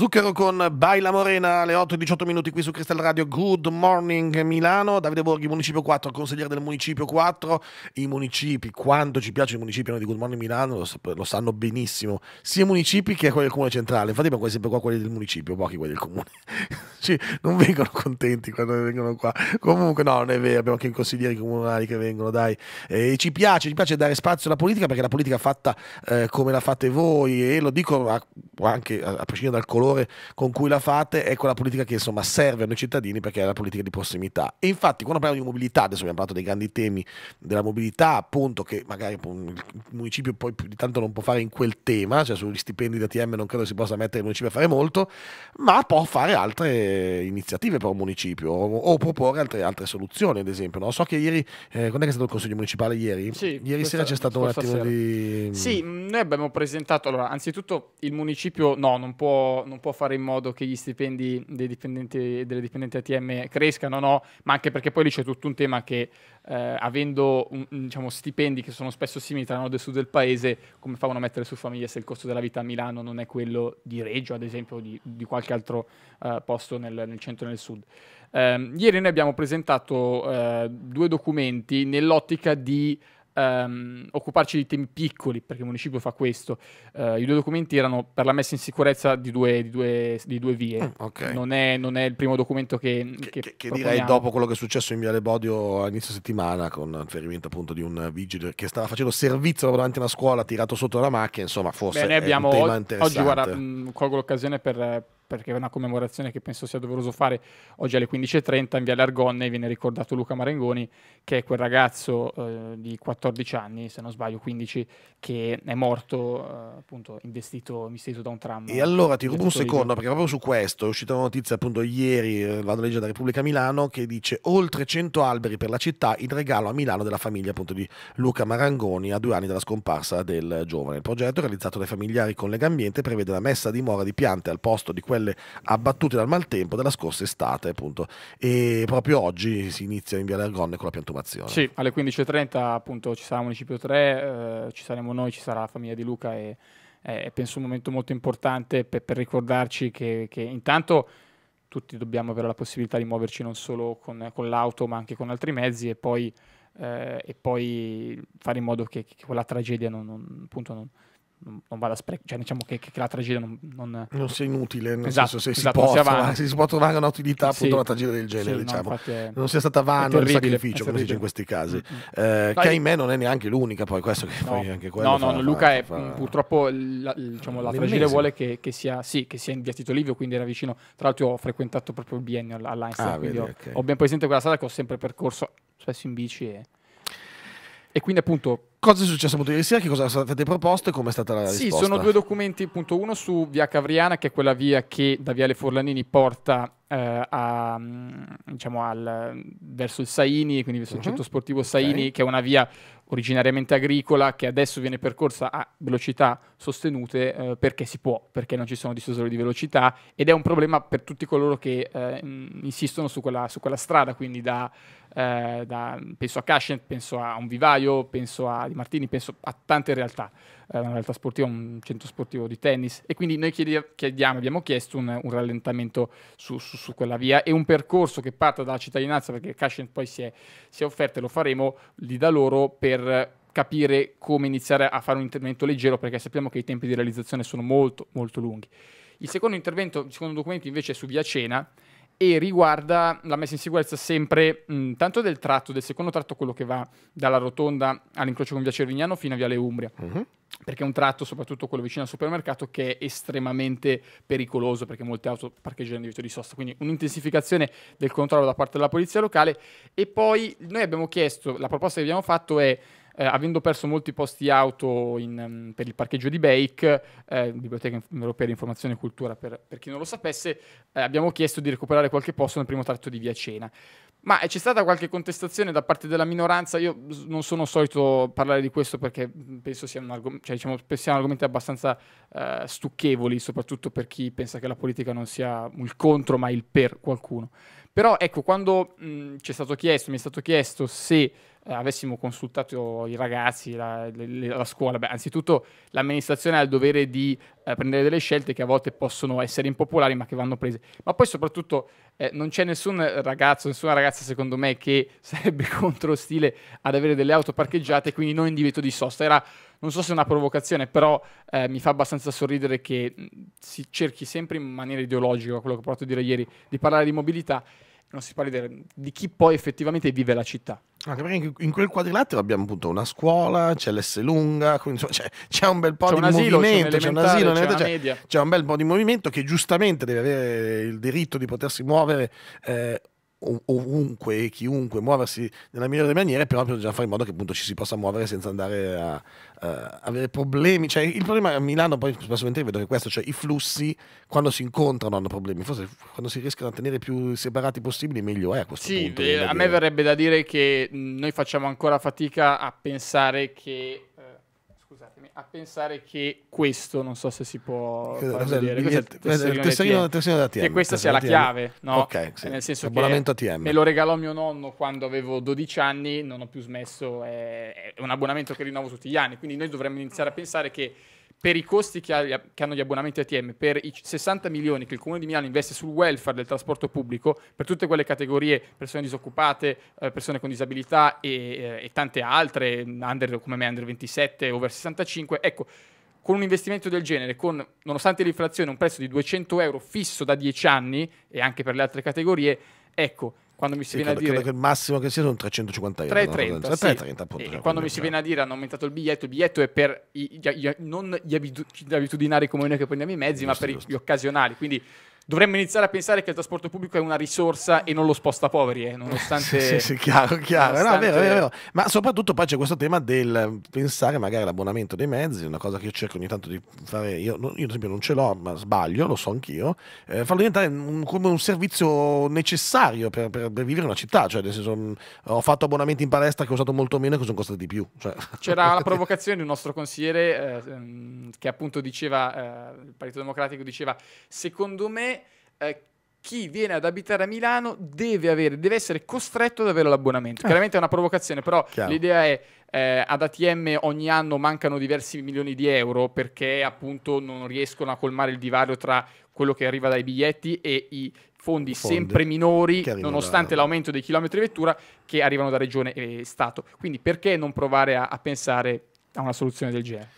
Zucchero con Baila Morena alle 8 e 18 minuti qui su Cristal Radio. Good morning Milano. Davide Borghi, Municipio 4, consigliere del Municipio 4. I municipi, quanto ci piacciono i municipi di Good Morning Milano, lo, lo sanno benissimo, sia i municipi che quelli del Comune Centrale. Infatti, ma sempre qua quelli del Municipio, pochi quelli del Comune. cioè, non vengono contenti quando vengono qua. Comunque, no, non è vero, abbiamo anche i consiglieri comunali che vengono, dai. E ci piace, ci piace dare spazio alla politica perché la politica fatta eh, come la fate voi e lo dico anche a, a prescindere dal colore calore con cui la fate è quella politica che insomma serve a noi cittadini perché è la politica di prossimità. E infatti quando parliamo di mobilità, adesso abbiamo parlato dei grandi temi della mobilità, appunto che magari il municipio poi più di tanto non può fare in quel tema, cioè sugli stipendi da TM non credo si possa mettere il municipio a fare molto, ma può fare altre iniziative per un municipio o, o proporre altre, altre, soluzioni, ad esempio. No? So che ieri, eh, quando è che è stato il Consiglio Municipale ieri? Sì, ieri sera c'è stato un attimo sera. di... Sì, noi abbiamo presentato, allora, anzitutto il municipio no, non può, non può fare in modo che gli stipendi dei dipendenti, delle dipendenti ATM crescano, no? ma anche perché poi lì c'è tutto un tema che eh, avendo un, diciamo, stipendi che sono spesso simili tra nord e sud del paese, come fa uno a mettere su famiglia se il costo della vita a Milano non è quello di Reggio, ad esempio, o di, di qualche altro eh, posto nel, nel centro e nel sud. Eh, ieri noi abbiamo presentato eh, due documenti nell'ottica di ehm, occuparci di temi piccoli, perché il municipio fa questo. Eh, I due documenti erano per la messa in sicurezza di due, di due, di due vie. Mm, okay. non, è, non, è, il primo documento che... Che, che, che direi dopo quello che è successo in Viale Bodio a inizio settimana, con riferimento appunto di un vigile che stava facendo servizio davanti a una scuola, tirato sotto la macchina, insomma forse Beh, abbiamo, un tema interessante. Oggi guarda, mh, colgo l'occasione per perché è una commemorazione che penso sia doveroso fare oggi alle 15.30 in via Largonne viene ricordato Luca Marengoni che è quel ragazzo eh, di 14 anni, se non sbaglio 15, che è morto eh, appunto investito, investito, da un tram. E allora ti rubo un secondo perché proprio su questo è uscita una notizia appunto ieri, eh, vado a leggere da Repubblica Milano, che dice oltre 100 alberi per la città, il regalo a Milano della famiglia appunto di Luca Marangoni a due anni dalla scomparsa del giovane. Il progetto realizzato dai familiari con Legambiente prevede la messa a dimora di piante al posto di quelle stelle abbattute dal maltempo della scorsa estate, appunto. E proprio oggi si inizia in via Argonne con la piantumazione. Sì, alle 15.30 appunto ci sarà Municipio 3, eh, ci saremo noi, ci sarà la famiglia di Luca e eh, penso un momento molto importante per, per ricordarci che, che intanto tutti dobbiamo avere la possibilità di muoverci non solo con, con l'auto ma anche con altri mezzi e poi, eh, e poi, fare in modo che, che quella tragedia non, non, appunto non, non, non vada a sprecare, cioè, diciamo che, che, che, la tragedia non, non... non sia inutile, nel esatto, senso se, esatto, si porta, trovare, se si può trovare una utilità appunto sì, una tragedia del genere, sì, diciamo. no, non sia stata vana il sacrificio, come si dice in questi casi, mm, mm. eh, no, che ahimè non è neanche l'unica poi, questo che no, anche quello... No, fa, no, Luca fa, è fa... Mm, purtroppo la, diciamo, la tragedia vuole che, che, sia, sì, che sia in via Tito Livio, quindi era vicino, tra l'altro ho frequentato proprio il biennio all'Einstein, ah, quindi vedi, ho, okay. ho ben presente quella strada che ho sempre percorso, spesso in bici e... E quindi appunto Cosa è successo appunto ieri sera? Che cosa avete proposto e come è stata la sì, risposta? Sì, sono due documenti, appunto, uno su via Cavriana, che è quella via che da Viale Forlanini porta eh, a, mm, diciamo, al, verso il Saini, quindi verso uh -huh. il mhm. centro sportivo Saini, okay. che è una via originariamente agricola che adesso viene percorsa a velocità sostenute eh, perché si può, perché non ci sono dissosori di velocità ed è un problema per tutti coloro che eh, insistono su quella, su quella, strada, quindi da, eh, da, penso a Cascent, penso a un vivaio, penso a di Martini, penso a tante realtà, eh, una realtà sportiva, un centro sportivo di tennis. E quindi noi chiediamo, abbiamo chiesto un, un rallentamento su, su, su, quella via e un percorso che parta dalla cittadinanza, perché Cascent poi si è, si è offerta e lo faremo lì da loro per capire come iniziare a fare un intervento leggero perché sappiamo che i tempi di realizzazione sono molto molto lunghi. Il secondo intervento, il secondo documento invece è su Via Cena e riguarda la messa in sicurezza sempre mh, mm, tanto del tratto, del secondo tratto, quello che va dalla rotonda all'incrocio con Via Cervignano fino a Viale Umbria. Uh-huh. Perché è un tratto, soprattutto quello vicino al supermercato, che è estremamente pericoloso perché molte auto parcheggiano in diritto di sosta. Quindi un'intensificazione del controllo da parte della polizia locale. E poi noi abbiamo chiesto, la proposta che abbiamo fatto è eh, avendo perso molti posti auto in, mm, per il parcheggio di Bake, eh, Biblioteca Europea di Informazione e Cultura, per, per chi non lo sapesse, eh, abbiamo chiesto di recuperare qualche posto nel primo tratto di Via Cena. Ma eh, c'è stata qualche contestazione da parte della minoranza? Io non sono solito parlare di questo perché mm, penso siano, argom- cioè, diciamo, siano argomenti abbastanza eh, stucchevoli, soprattutto per chi pensa che la politica non sia il contro ma il per qualcuno. Però ecco, quando mm, ci è stato chiesto, mi è stato chiesto se eh, avessimo consultato i ragazzi, la, la, la scuola, beh, anzitutto l'amministrazione ha il dovere di eh, prendere delle scelte che a volte possono essere impopolari ma che vanno prese. Ma poi soprattutto eh, non c'è nessun ragazzo, nessuna ragazza secondo me che sarebbe contro stile ad avere delle auto parcheggiate, quindi non in divieto di sosta. Era, non so se è una provocazione, però eh, mi fa abbastanza sorridere che mm, si cerchi sempre in maniera ideologica, quello che ho provato a dire ieri, di parlare di mobilità non si parli de- di chi poi effettivamente vive la città. Anche ah, perché in quel quadrilatero abbiamo appunto una scuola, c'è l'S lunga, quindi c'è, c'è, un bel po' c'è di asilo, movimento, c'è un, c'è un asilo, c'è, c'è, un bel po' di movimento che giustamente deve avere il diritto di potersi muovere eh, ovunque e chiunque muoversi nella migliore maniera, però bisogna fare in modo che appunto ci si possa muovere senza andare a, a avere problemi. Cioè, il problema a Milano, poi spessamente vedo che questo, cioè i flussi quando si incontrano hanno problemi, forse quando si riescono a tenere più separati possibili meglio è a questo sì, punto. Sì, eh, a me verrebbe da dire che mm, noi facciamo ancora fatica a pensare che scusatemi, a pensare che questo, non so se si può che questa sia la chiave, no? Ok, sì. nel senso abbonamento che ATM. me lo regalò mio nonno quando avevo 12 anni, non ho più smesso, è, è un abbonamento che rinnovo tutti gli anni, quindi noi dovremmo iniziare a pensare che per i costi che, ha, che, hanno gli abbonamenti ATM, per i 60 milioni che il Comune di Milano investe sul welfare del trasporto pubblico, per tutte quelle categorie, persone disoccupate, eh, persone con disabilità e, eh, e tante altre, under, come me, under 27, over 65, ecco, con un investimento del genere, con, nonostante l'inflazione, un prezzo di 200 euro fisso da 10 anni, e anche per le altre categorie, ecco, quando mi si sì, viene credo, a dire... Credo che il massimo che sia sono 350 euro. 330, sì. 330 appunto. E eh, cioè, quando mi si viene a dire hanno aumentato il biglietto, il biglietto è per i, gli, gli, non gli, abitudinari come noi che prendiamo i mezzi, giusto, ma per giusto. gli occasionali. Quindi dovremmo iniziare a pensare che il trasporto pubblico è una risorsa e non lo sposta poveri, eh, nonostante... sì, sì, sì, chiaro, chiaro. Nonostante... No, vero, vero, vero. Ma soprattutto poi c'è questo tema del pensare magari all'abbonamento dei mezzi, una cosa che io cerco ogni tanto di fare, io, io ad esempio non ce l'ho, ma sbaglio, lo so anch'io, eh, farlo diventare un, come un servizio necessario per, per, per, vivere una città, cioè nel senso mm, ho fatto abbonamenti in palestra che ho usato molto meno e che sono costati di più. Cioè... C'era la provocazione di un nostro consigliere eh, ehm, che appunto diceva, eh, il Partito Democratico diceva, secondo me eh, chi viene ad abitare a Milano deve, avere, deve essere costretto ad avere l'abbonamento. Eh. Chiaramente è una provocazione, però Chiaro. l'idea è eh, ad ATM ogni anno mancano diversi milioni di euro perché appunto non riescono a colmare il divario tra quello che arriva dai biglietti e i fondi, fondi sempre minori nonostante da... l'aumento dei chilometri di vettura che arrivano da regione e stato. Quindi perché non provare a, a pensare a una soluzione del genere?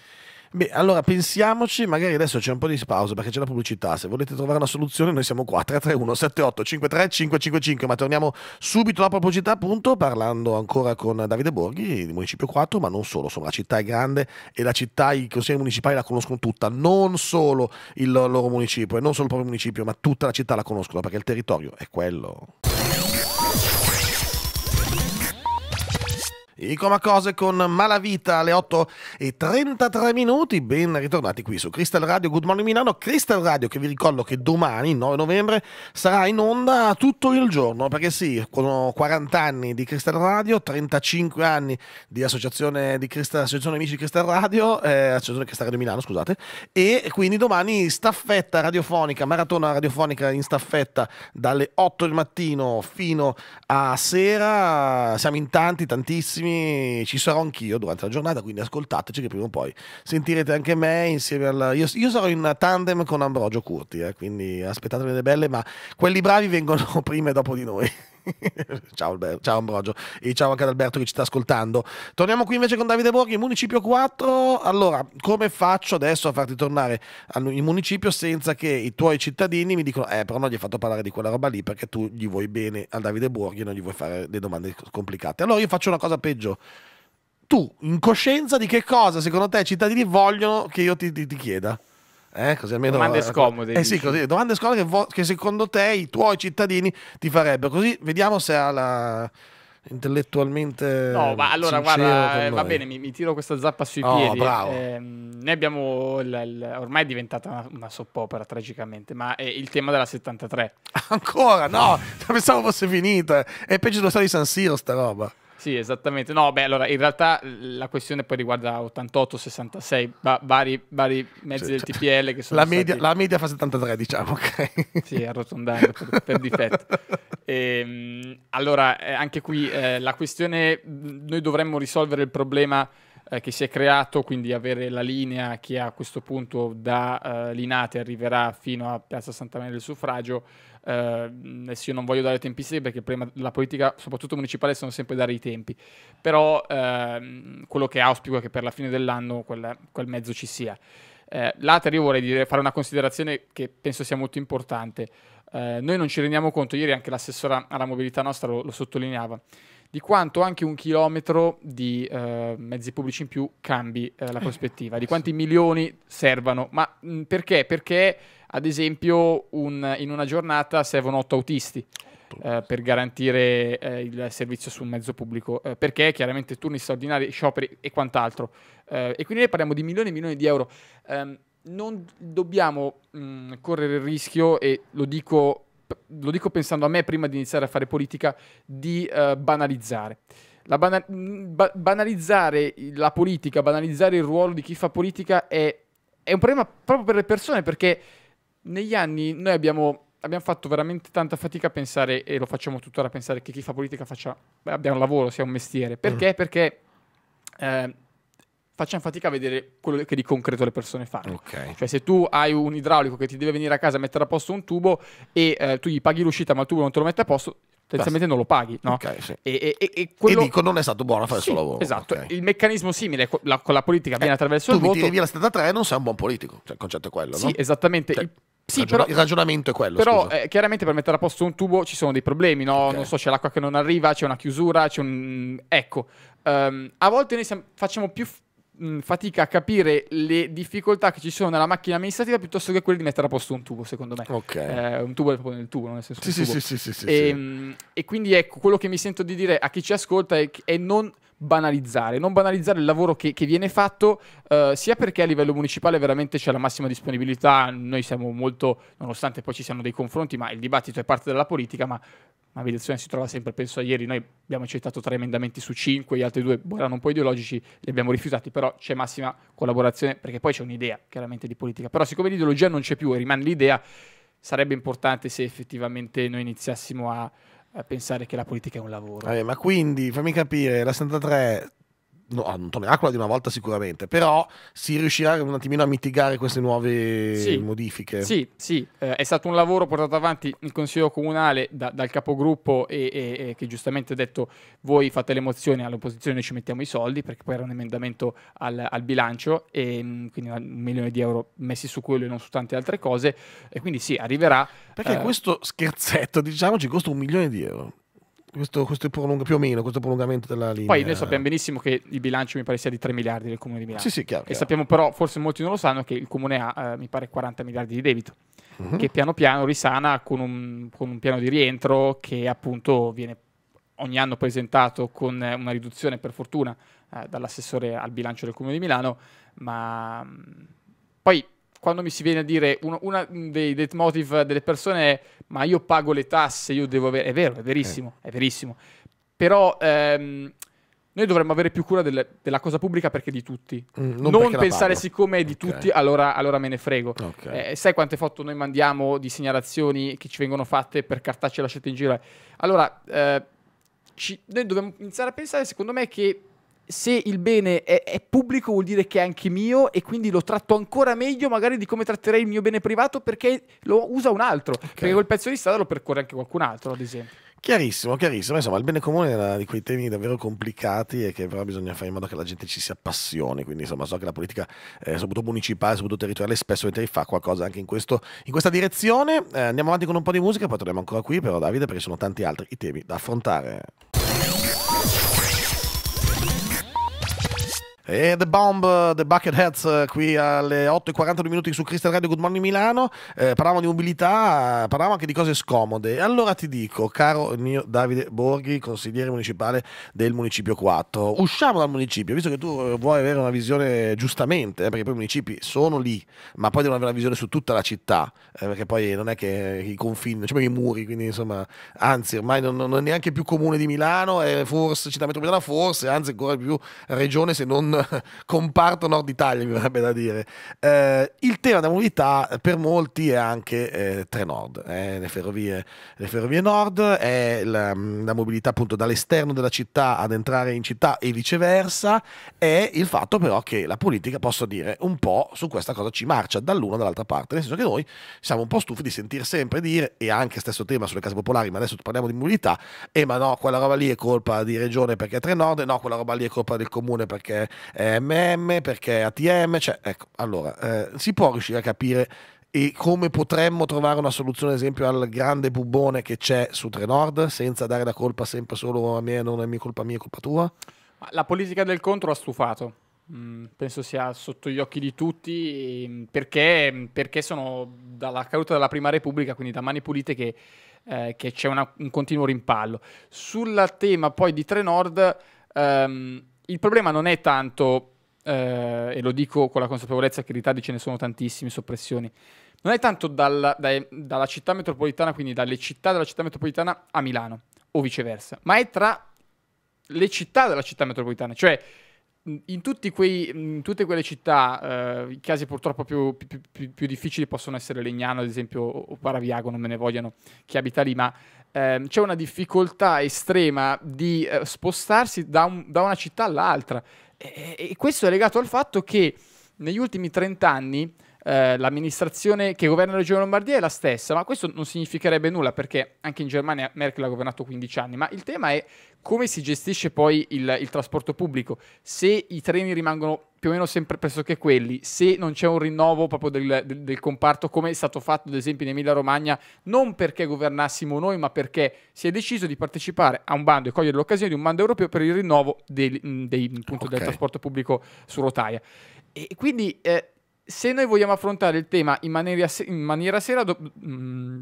Beh, allora pensiamoci, magari adesso c'è un po' di pausa perché c'è la pubblicità. Se volete trovare una soluzione, noi siamo qua 331 78 53 555. Ma torniamo subito alla pubblicità, appunto, parlando ancora con Davide Borghi di Municipio 4, ma non solo. Insomma, la città è grande e la città, i consigli municipali la conoscono tutta, non solo il loro municipio e non solo il proprio municipio, ma tutta la città la conoscono perché il territorio è quello. I Cose con Malavita alle 8 e 33 minuti. Ben ritornati qui su Crystal Radio Good Morning Milano. Crystal Radio che vi ricordo che domani, 9 novembre, sarà in onda tutto il giorno. Perché sì, con 40 anni di Crystal Radio, 35 anni di associazione, di Crystal, associazione Amici di Crystal Radio, eh, Associazione Crystal Radio Milano, scusate. E quindi domani staffetta radiofonica, maratona radiofonica in staffetta dalle 8 del mattino fino a sera. Siamo in tanti, tantissimi ci sarò anch'io durante la giornata, quindi ascoltateci che prima o poi sentirete anche me insieme al... Io, io sarò in tandem con Ambrogio Curti, eh, quindi aspettatemi delle belle, ma quelli bravi vengono prima e dopo di noi. ciao, Alberto, ciao Ambrogio e ciao anche ad Alberto che ci sta ascoltando. Torniamo qui invece con Davide Borghi, Municipio 4. Allora, come faccio adesso a farti tornare in municipio senza che i tuoi cittadini mi dicano, eh però non gli hai fatto parlare di quella roba lì perché tu gli vuoi bene a Davide Borghi e non gli vuoi fare le domande complicate. Allora io faccio una cosa peggio. Tu, in coscienza di che cosa secondo te i cittadini vogliono che io ti, ti, ti chieda? Eh, almeno, domande eh, scomode. Eh, sì, così, domande scomode che, che, secondo te i tuoi cittadini ti farebbero. Così vediamo se ha la intellettualmente no ma allora guarda eh, va bene mi, mi, tiro questa zappa sui oh, piedi eh. bravo. Eh, noi abbiamo il, il, ormai è diventata una, una soppopera tragicamente ma è il tema della 73 ancora no pensavo fosse finita è peggio della stato di San Siro sta roba sì, esattamente. No, beh, allora in realtà la questione poi riguarda 88, 66, ba- vari, vari, mezzi cioè, del TPL che sono la media, stati... la media fa 73, diciamo, ok? Sì, arrotondando per, per difetto. E, ehm, allora, eh, anche qui eh, la questione, noi dovremmo risolvere il problema eh, che si è creato, quindi avere la linea che a questo punto da eh, Linate arriverà fino a Piazza Santa Maria del Suffragio eh, io non voglio dare tempistiche perché prima la politica, soprattutto municipale, sono sempre dare i tempi, però eh, quello che auspico è che per la fine dell'anno quel, quel mezzo ci sia. Eh, Later io vorrei dire, fare una considerazione che penso sia molto importante. Eh, noi non ci rendiamo conto, ieri anche l'assessora alla mobilità nostra lo, lo sottolineava, di quanto anche un chilometro di eh, mezzi pubblici in più cambi eh, la eh, prospettiva, di quanti milioni servano. Ma mh, mm, perché? Perché ad esempio un, in una giornata servono otto autisti. Eh, per garantire eh, il servizio su un mezzo pubblico, eh, perché chiaramente turni straordinari, scioperi e quant'altro. Eh, e quindi noi parliamo di milioni e milioni di euro. Ehm, non dobbiamo mh, mm, correre il rischio, e lo dico lo dico pensando a me prima di iniziare a fare politica, di uh, banalizzare. La bana- mm, ba- banalizzare la politica, banalizzare il ruolo di chi fa politica è, è un problema proprio per le persone perché negli anni noi abbiamo abbiamo fatto veramente tanta fatica a pensare, e lo facciamo tuttora, a pensare che chi fa politica faccia, beh, abbia un lavoro, sia un mestiere. Perché? Mm. Perché eh, facciamo fatica a vedere quello che di concreto le persone fanno. Okay. Cioè, se tu hai un idraulico che ti deve venire a casa a mettere a posto un tubo e eh, tu gli paghi l'uscita, ma il tubo non te lo mette a posto, tendenzialmente non lo paghi. No? Okay, sì. e, e, e, quello... e, dico non è stato buono a fare il suo lavoro. Esatto, okay. il meccanismo simile la, con la politica viene eh, attraverso il voto. Tu via la strada 3 e non sei un buon politico, cioè, il concetto è quello. Sì, no? esattamente. Cioè, il, sì, ragion- però, il ragionamento è quello. Però eh, chiaramente per mettere a posto un tubo ci sono dei problemi, no? okay. Non so, c'è l'acqua che non arriva, c'è una chiusura, c'è un... Ecco, um, a volte noi siamo, facciamo più... F- mh, fatica a capire le difficoltà che ci sono nella macchina amministrativa piuttosto che quelle di mettere a posto un tubo, secondo me. Okay. Eh, un tubo è proprio nel tubo, nel senso. Sì, sì, sì, sì, sì, e, sì. Mh, ehm, e, quindi ecco quello che mi sento di dire a chi ci ascolta è, è non banalizzare, non banalizzare il lavoro che, che viene fatto, eh, sia perché a livello municipale veramente c'è la massima disponibilità, noi siamo molto, nonostante poi ci siano dei confronti, ma il dibattito è parte della politica, ma ma mediazione si trova sempre, penso a ieri, noi abbiamo accettato tre emendamenti su cinque, gli altri due erano un po' ideologici, li abbiamo rifiutati, però c'è massima collaborazione perché poi c'è un'idea chiaramente di politica, però siccome l'ideologia non c'è più e rimane l'idea, sarebbe importante se effettivamente noi iniziassimo a, a pensare che la politica è un lavoro. Vabbè, eh, ma quindi fammi capire, la 63 no, Antonio ah, quella di una volta sicuramente, però si riuscirà un attimino a mitigare queste nuove sì, modifiche. Sì, sì, eh, è stato un lavoro portato avanti in Consiglio Comunale da, dal capogruppo e, e, e, che giustamente ha detto voi fate le mozioni all'opposizione, noi ci mettiamo i soldi, perché poi era un emendamento al, al bilancio e mm, quindi un milione di euro messi su quello e non su tante altre cose e quindi sì, arriverà. Perché eh, questo scherzetto, diciamoci, costa un milione di euro questo, questo prolunga, più o meno questo prolungamento della linea. Poi noi sappiamo benissimo che il bilancio mi pare sia di 3 miliardi del comune di Milano. Sì, sì, chiaro. E chiaro. sappiamo però, forse molti non lo sanno, che il comune ha, eh, mi pare, 40 miliardi di debito, mm-hmm. che piano piano risana con un, con un, piano di rientro che appunto viene ogni anno presentato con eh, una riduzione, per fortuna, eh, dall'assessore al bilancio del comune di Milano, ma mm, poi quando mi si viene a dire uno una mm, dei leitmotiv delle persone è ma io pago le tasse, io devo avere... È vero, è verissimo, eh. è verissimo. Però ehm, noi dovremmo avere più cura delle, della cosa pubblica perché è di tutti. Mm, non, non pensare siccome è di okay. tutti, allora, allora, me ne frego. Okay. Eh, sai quante foto noi mandiamo di segnalazioni che ci vengono fatte per cartacce lasciate in giro? Allora, eh, ci, noi dobbiamo iniziare a pensare, secondo me, che se il bene è, è, pubblico vuol dire che è anche mio e quindi lo tratto ancora meglio magari di come tratterei il mio bene privato perché lo usa un altro, okay. perché quel pezzo di strada lo percorre anche qualcun altro, ad esempio. Chiarissimo, chiarissimo. Insomma, il bene comune è uno di quei temi davvero complicati e che però bisogna fare in modo che la gente ci si appassioni. Quindi, insomma, so che la politica, eh, soprattutto municipale, soprattutto territoriale, spesso fa qualcosa anche in, questo, in questa direzione. Eh, andiamo avanti con un po' di musica, poi torniamo ancora qui, però, Davide, perché ci sono tanti altri i temi da affrontare. E The Bomb, eh, The Bucketheads eh, qui alle 8.42 minuti su Cristian Radio Good Morning Milano. Eh, parlavamo di mobilità, parlavamo anche di cose scomode. Allora ti dico, caro mio Davide Borghi, consigliere municipale del Municipio 4, usciamo dal municipio, visto che tu eh, vuoi avere una visione giustamente, eh, perché poi i municipi sono lì, ma poi devono avere una visione su tutta la città, eh, perché poi non è che i confini, cioè i muri, quindi insomma, anzi ormai non, non è neanche più comune di Milano, è forse città metropolitana, forse, anzi ancora più regione se non comparto Nord Italia, mi verrebbe da dire. Eh, il tema della mobilità per molti è anche eh, Trenord, eh, le, ferrovie, le, ferrovie, Nord, è la, mm, la mobilità appunto dall'esterno della città ad entrare in città e viceversa, è il fatto però che la politica, posso dire, un po' su questa cosa ci marcia dall'una dall'altra parte, nel senso che noi siamo un po' stufi di sentire sempre dire, e anche stesso tema sulle case popolari, ma adesso parliamo di mobilità, e eh, ma no, quella roba lì è colpa di regione perché è Trenord, no, quella roba lì è colpa del comune perché MM, perché ATM, cioè, ecco, allora, eh, si può riuscire a capire e come potremmo trovare una soluzione, ad esempio, al grande bubbone che c'è su Trenord, senza dare la colpa sempre solo a me, non è mia colpa mia, è colpa tua? La politica del contro ha stufato. Mm, penso sia sotto gli occhi di tutti mm, perché, mm, perché, sono dalla caduta della prima repubblica, quindi da mani pulite, che, eh, che c'è una, un continuo rimpallo. Sul tema poi di Trenord, ehm, il problema non è tanto, eh, e lo dico con la consapevolezza che in Italia ce ne sono tantissime soppressioni, non è tanto dalla, dai, dalla città metropolitana, quindi dalle città della città metropolitana a Milano o viceversa, ma è tra le città della città metropolitana, cioè in, quei, in, tutte quelle città, eh, i casi purtroppo più, più, più, più, difficili possono essere Legnano, ad esempio, o Paraviago, non me ne vogliono chi abita lì, ma ehm, c'è una difficoltà estrema di eh, spostarsi da, un, da, una città all'altra. E, e, questo è legato al fatto che negli ultimi 30 anni eh, l'amministrazione che governa la regione Lombardia è la stessa, ma questo non significherebbe nulla perché anche in Germania Merkel ha governato 15 anni, ma il tema è come si gestisce poi il, il trasporto pubblico, se i treni rimangono più o meno sempre pressoché quelli, se non c'è un rinnovo proprio del, del, del comparto come è stato fatto ad esempio in Emilia Romagna, non perché governassimo noi, ma perché si è deciso di partecipare a un bando e cogliere l'occasione di un bando europeo per il rinnovo del, dei, appunto, okay. del trasporto pubblico su rotaia. E quindi eh, se noi vogliamo affrontare il tema in maniera, in maniera seria, do- mh, mm,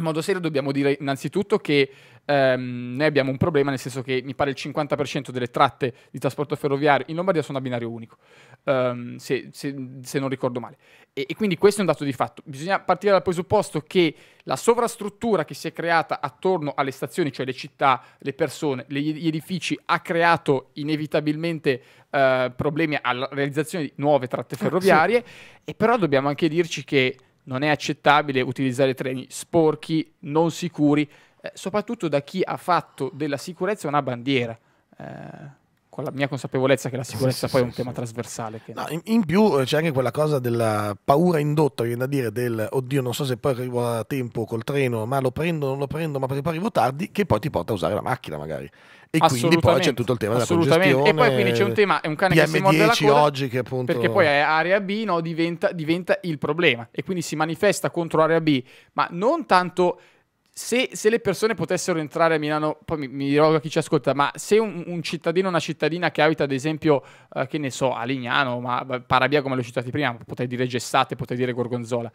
in modo serio dobbiamo dire innanzitutto che ehm, noi abbiamo un problema, nel senso che mi pare il 50% delle tratte di trasporto ferroviario in Lombardia sono a binario unico, ehm, se, se, se, non ricordo male. E, e, quindi questo è un dato di fatto. Bisogna partire dal presupposto che la sovrastruttura che si è creata attorno alle stazioni, cioè le città, le persone, le, gli edifici, ha creato inevitabilmente eh, problemi alla realizzazione di nuove tratte eh, ferroviarie, ah, sì. e però dobbiamo anche dirci che non è accettabile utilizzare treni sporchi, non sicuri, eh, soprattutto da chi ha fatto della sicurezza una bandiera. Eh, con la mia consapevolezza che la sicurezza sì, poi sì, è un sì, tema trasversale. Che... No, in, in, più eh, c'è anche quella cosa della paura indotta, viene da dire del oddio, non so se poi arrivo a tempo col treno, ma lo prendo, non lo prendo, ma perché poi arrivo tardi, che poi ti porta a usare la macchina magari. E quindi poi c'è tutto il tema della congestione. E poi quindi c'è un tema, è un cane PM10 che si morde la coda, oggi che appunto... Perché poi area B no, diventa, diventa il problema e quindi si manifesta contro area B, ma non tanto se, se, le persone potessero entrare a Milano, poi mi, mi rivolgo a chi ci ascolta, ma se un, un cittadino o una cittadina che abita ad esempio, eh, che ne so, a Lignano, ma Parabia come l'ho citato prima, potrei dire Gessate, potrei dire Gorgonzola,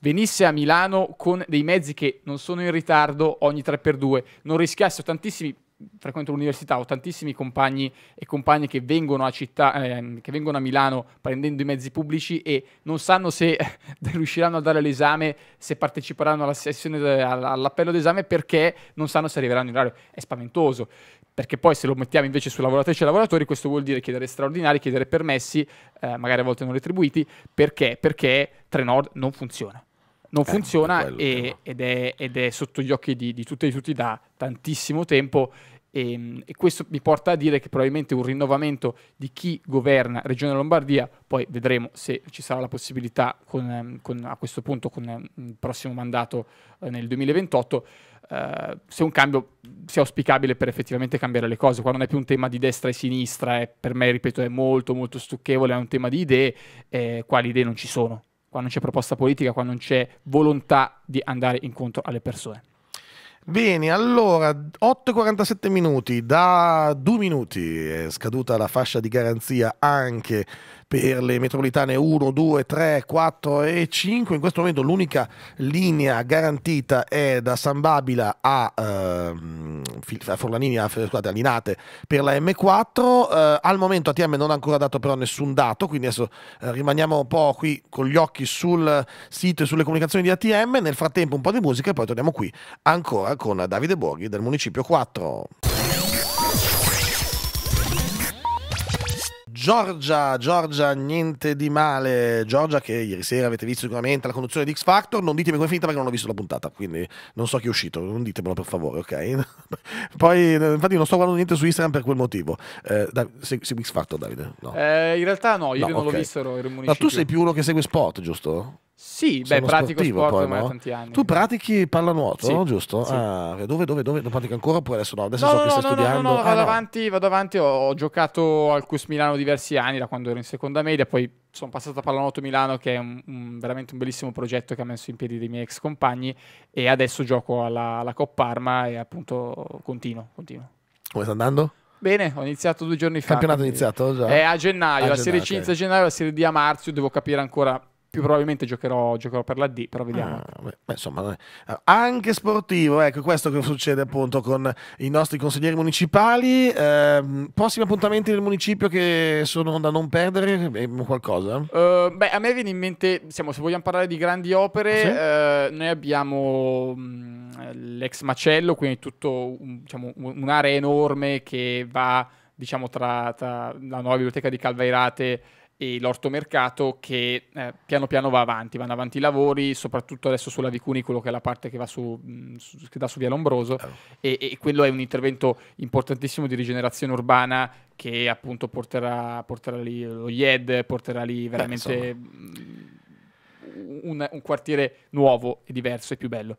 venisse a Milano con dei mezzi che non sono in ritardo ogni 3x2, non rischiassero tantissimi frequento l'università, ho tantissimi compagni e compagne che vengono a, città, eh, che vengono a Milano prendendo i mezzi pubblici e non sanno se riusciranno a dare l'esame, se parteciperanno alla sessione all'appello d'esame perché non sanno se arriveranno in orario. È spaventoso, perché poi se lo mettiamo invece su lavoratrici e lavoratori, questo vuol dire chiedere straordinari, chiedere permessi, eh, magari a volte non retribuiti, perché? Perché Trenord non funziona non eh, funziona è e, ed, è, ed, è, sotto gli occhi di, di tutti e di tutti da tantissimo tempo e, ehm, e, questo mi porta a dire che probabilmente un rinnovamento di chi governa Regione Lombardia, poi vedremo se ci sarà la possibilità con, con, a questo punto con ehm, il prossimo mandato eh, nel 2028, eh, se un cambio sia auspicabile per effettivamente cambiare le cose. Qua non è più un tema di destra e sinistra, eh, per me, ripeto, è molto molto stucchevole, è un tema di idee, eh, qua le idee non ci sono quando non c'è proposta politica, quando non c'è volontà di andare incontro alle persone. Bene, allora 8.47 minuti, da due minuti è scaduta la fascia di garanzia anche per le metropolitane 1, 2, 3, 4 e 5. In questo momento l'unica linea garantita è da San Babila a, ehm, a Forlanini, a, scusate, a Linate per la M4. Eh, al momento ATM non ha ancora dato però nessun dato, quindi adesso eh, rimaniamo un po' qui con gli occhi sul sito e sulle comunicazioni di ATM. Nel frattempo un po' di musica e poi torniamo qui ancora con Davide Borghi del Municipio 4. Giorgia, Giorgia, niente di male. Giorgia, che ieri sera avete visto sicuramente la conduzione di X Factor. Non ditemi come è finita perché non ho visto la puntata, quindi non so chi è uscito. Non ditemelo per favore, ok? Poi, eh, infatti, non sto guardando niente su Instagram per quel motivo. Eh, segui X Factor, Davide? No. Eh, in realtà, no, io no, non okay. l'ho visto, ero, in Ma tu sei più uno che segue sport, giusto? Sì, Sei beh, pratico sport poi, no? tanti anni. Tu pratichi pallanuoto, sì. no? giusto? Sì. Ah, dove, dove, dove? Non pratichi ancora oppure adesso no? Adesso no, so no, che stai no, studiando. No, no, ah, vado, avanti, vado avanti, ho, ho, giocato al Cus Milano diversi anni, da quando ero in seconda media, poi sono passato a Pallanuoto Milano che è un, un, veramente un bellissimo progetto che ha messo in piedi dei miei ex compagni e adesso gioco alla, alla Coppa Arma e appunto continuo, continuo. Come sta andando? Bene, ho iniziato due giorni fa. Il campionato è iniziato già? È a gennaio, a ah, la gennaio, Serie C okay. inizia a gennaio, la Serie D a marzo, devo capire ancora più probabilmente giocherò, giocherò, per la D, però vediamo. Ah, beh, insomma, anche sportivo, ecco questo che succede appunto con i nostri consiglieri municipali. Eh, prossimi appuntamenti del municipio che sono da non perdere, eh, qualcosa? Uh, beh, a me viene in mente, siamo, se vogliamo parlare di grandi opere, ah, sì? uh, noi abbiamo mh, mm, l'ex macello, quindi tutto un, diciamo, un'area enorme che va diciamo tra, tra la nuova biblioteca di Calvairate e l'ortomercato che eh, piano piano va avanti, vanno avanti i lavori, soprattutto adesso sulla Vicuniculo che è la parte che, va su, mm, su che dà su via Lombroso oh. e, e, quello è un intervento importantissimo di rigenerazione urbana che appunto porterà, porterà lì lo IED, porterà lì veramente Beh, mm, un, un, quartiere nuovo e diverso e più bello.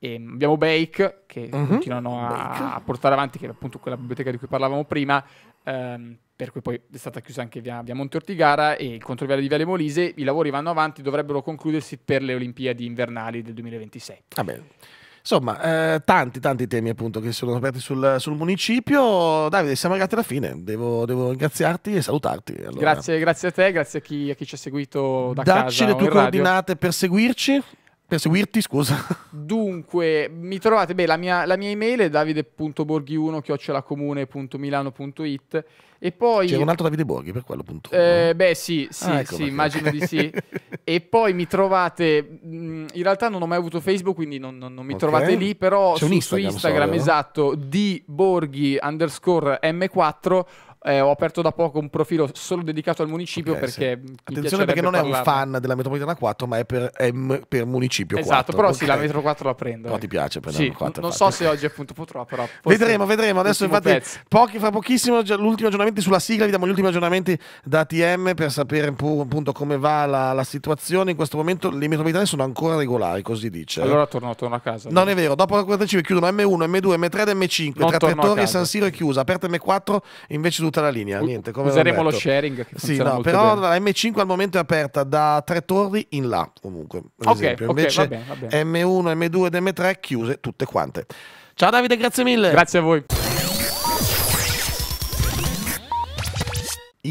E ehm, abbiamo Bake che mm-hmm. continuano a, a, portare avanti, che è appunto quella biblioteca di cui parlavamo prima. Ehm, per cui poi è stata chiusa anche via, via Monte Ortigara e il controviale di Viale Molise. I lavori vanno avanti, dovrebbero concludersi per le Olimpiadi invernali del 2026. Ah Insomma, eh, tanti, tanti temi appunto che sono aperti sul, sul municipio. Davide, siamo arrivati alla fine, devo, devo ringraziarti e salutarti. Allora. Grazie, grazie a te, grazie a chi, a chi ci ha seguito da Dacci casa. Dacci le tue coordinate radio. per seguirci. Per seguirti, scusa. Dunque, mi trovate, beh, la mia, la mia email è davide.borghi1 chiocciolacomune.milano.it e poi... C'è un altro Davide Borghi per quello, punto. Eh, beh, sì, ah, sì, ah, ecco sì immagino di sì. e poi mi trovate, mm, in realtà non ho mai avuto Facebook, quindi non, non, non mi okay. trovate lì, però su Instagram, su Instagram, so, eh? esatto, di Borghi underscore M4 eh, ho aperto da poco un profilo solo dedicato al municipio okay, perché... Sì. Attenzione perché non parlarne. è un fan della metropolitana 4 ma è per, è per municipio esatto, 4. Esatto, però okay. sì, la metro 4 la prendo. Però ti eh. piace prendere sì, 4. Non infatti. so se oggi appunto potrò, però... Vedremo, vedremo. Adesso infatti pochi, fra pochissimo l'ultimo aggiornamento sulla sigla, vi diamo gli ultimi aggiornamenti da TM per sapere appunto come va la, la situazione. In questo momento le metropolitane sono ancora regolari, così dice. Allora torno, torno a casa. Non allora. è vero, dopo la 45 chiudono M1, M2, M3 ed M5, non tra Tortori e San Siro è chiusa, aperta M4 invece su tutta la linea. Niente, come Useremo lo sharing. sì, no, però bene. la M5 al momento è aperta da tre torri in là, comunque. Ok, esempio. Invece va bene, va bene. M1, M2 ed M3 chiuse tutte quante. Ciao Davide, grazie mille. Grazie a voi.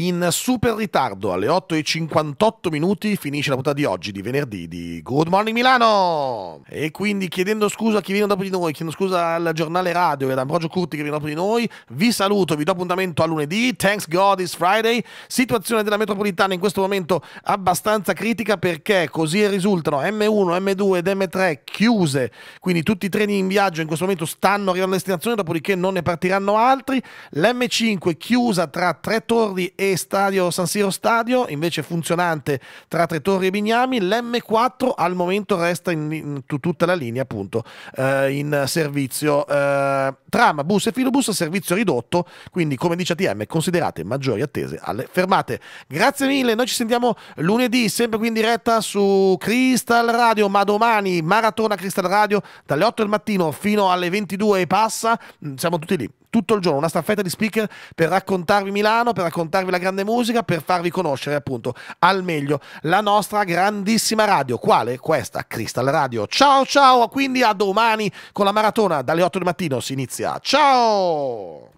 in super ritardo alle 8.58 minuti finisce la puntata di oggi, di venerdì, di Good Morning Milano. E quindi chiedendo scusa a chi viene dopo di noi, chiedendo scusa al giornale radio e ad Ambrogio Curti che viene dopo di noi, vi saluto, vi do appuntamento a lunedì, thanks God it's Friday, situazione della metropolitana in questo momento abbastanza critica perché così risultano M1, M2 ed M3 chiuse, quindi tutti i treni in viaggio in questo momento stanno arrivando a destinazione, dopodiché non ne partiranno altri, l'M5 chiusa tra tre torri e stadio San Siro Stadio, invece funzionante tra Tre Torri e Bignami, l'M4 al momento resta in, in tutta la linea appunto eh, in servizio eh, tram, bus e filobus, servizio ridotto, quindi come dice ATM considerate maggiori attese alle fermate. Grazie mille, noi ci sentiamo lunedì, sempre qui in diretta su Crystal Radio, ma domani maratona Crystal Radio dalle 8 del mattino fino alle 22 e passa, mm, siamo tutti lì tutto il giorno una staffetta di speaker per raccontarvi Milano, per raccontarvi la grande musica, per farvi conoscere appunto al meglio la nostra grandissima radio, quale questa Crystal Radio. Ciao ciao, quindi a domani con la maratona dalle 8 del mattino si inizia. Ciao!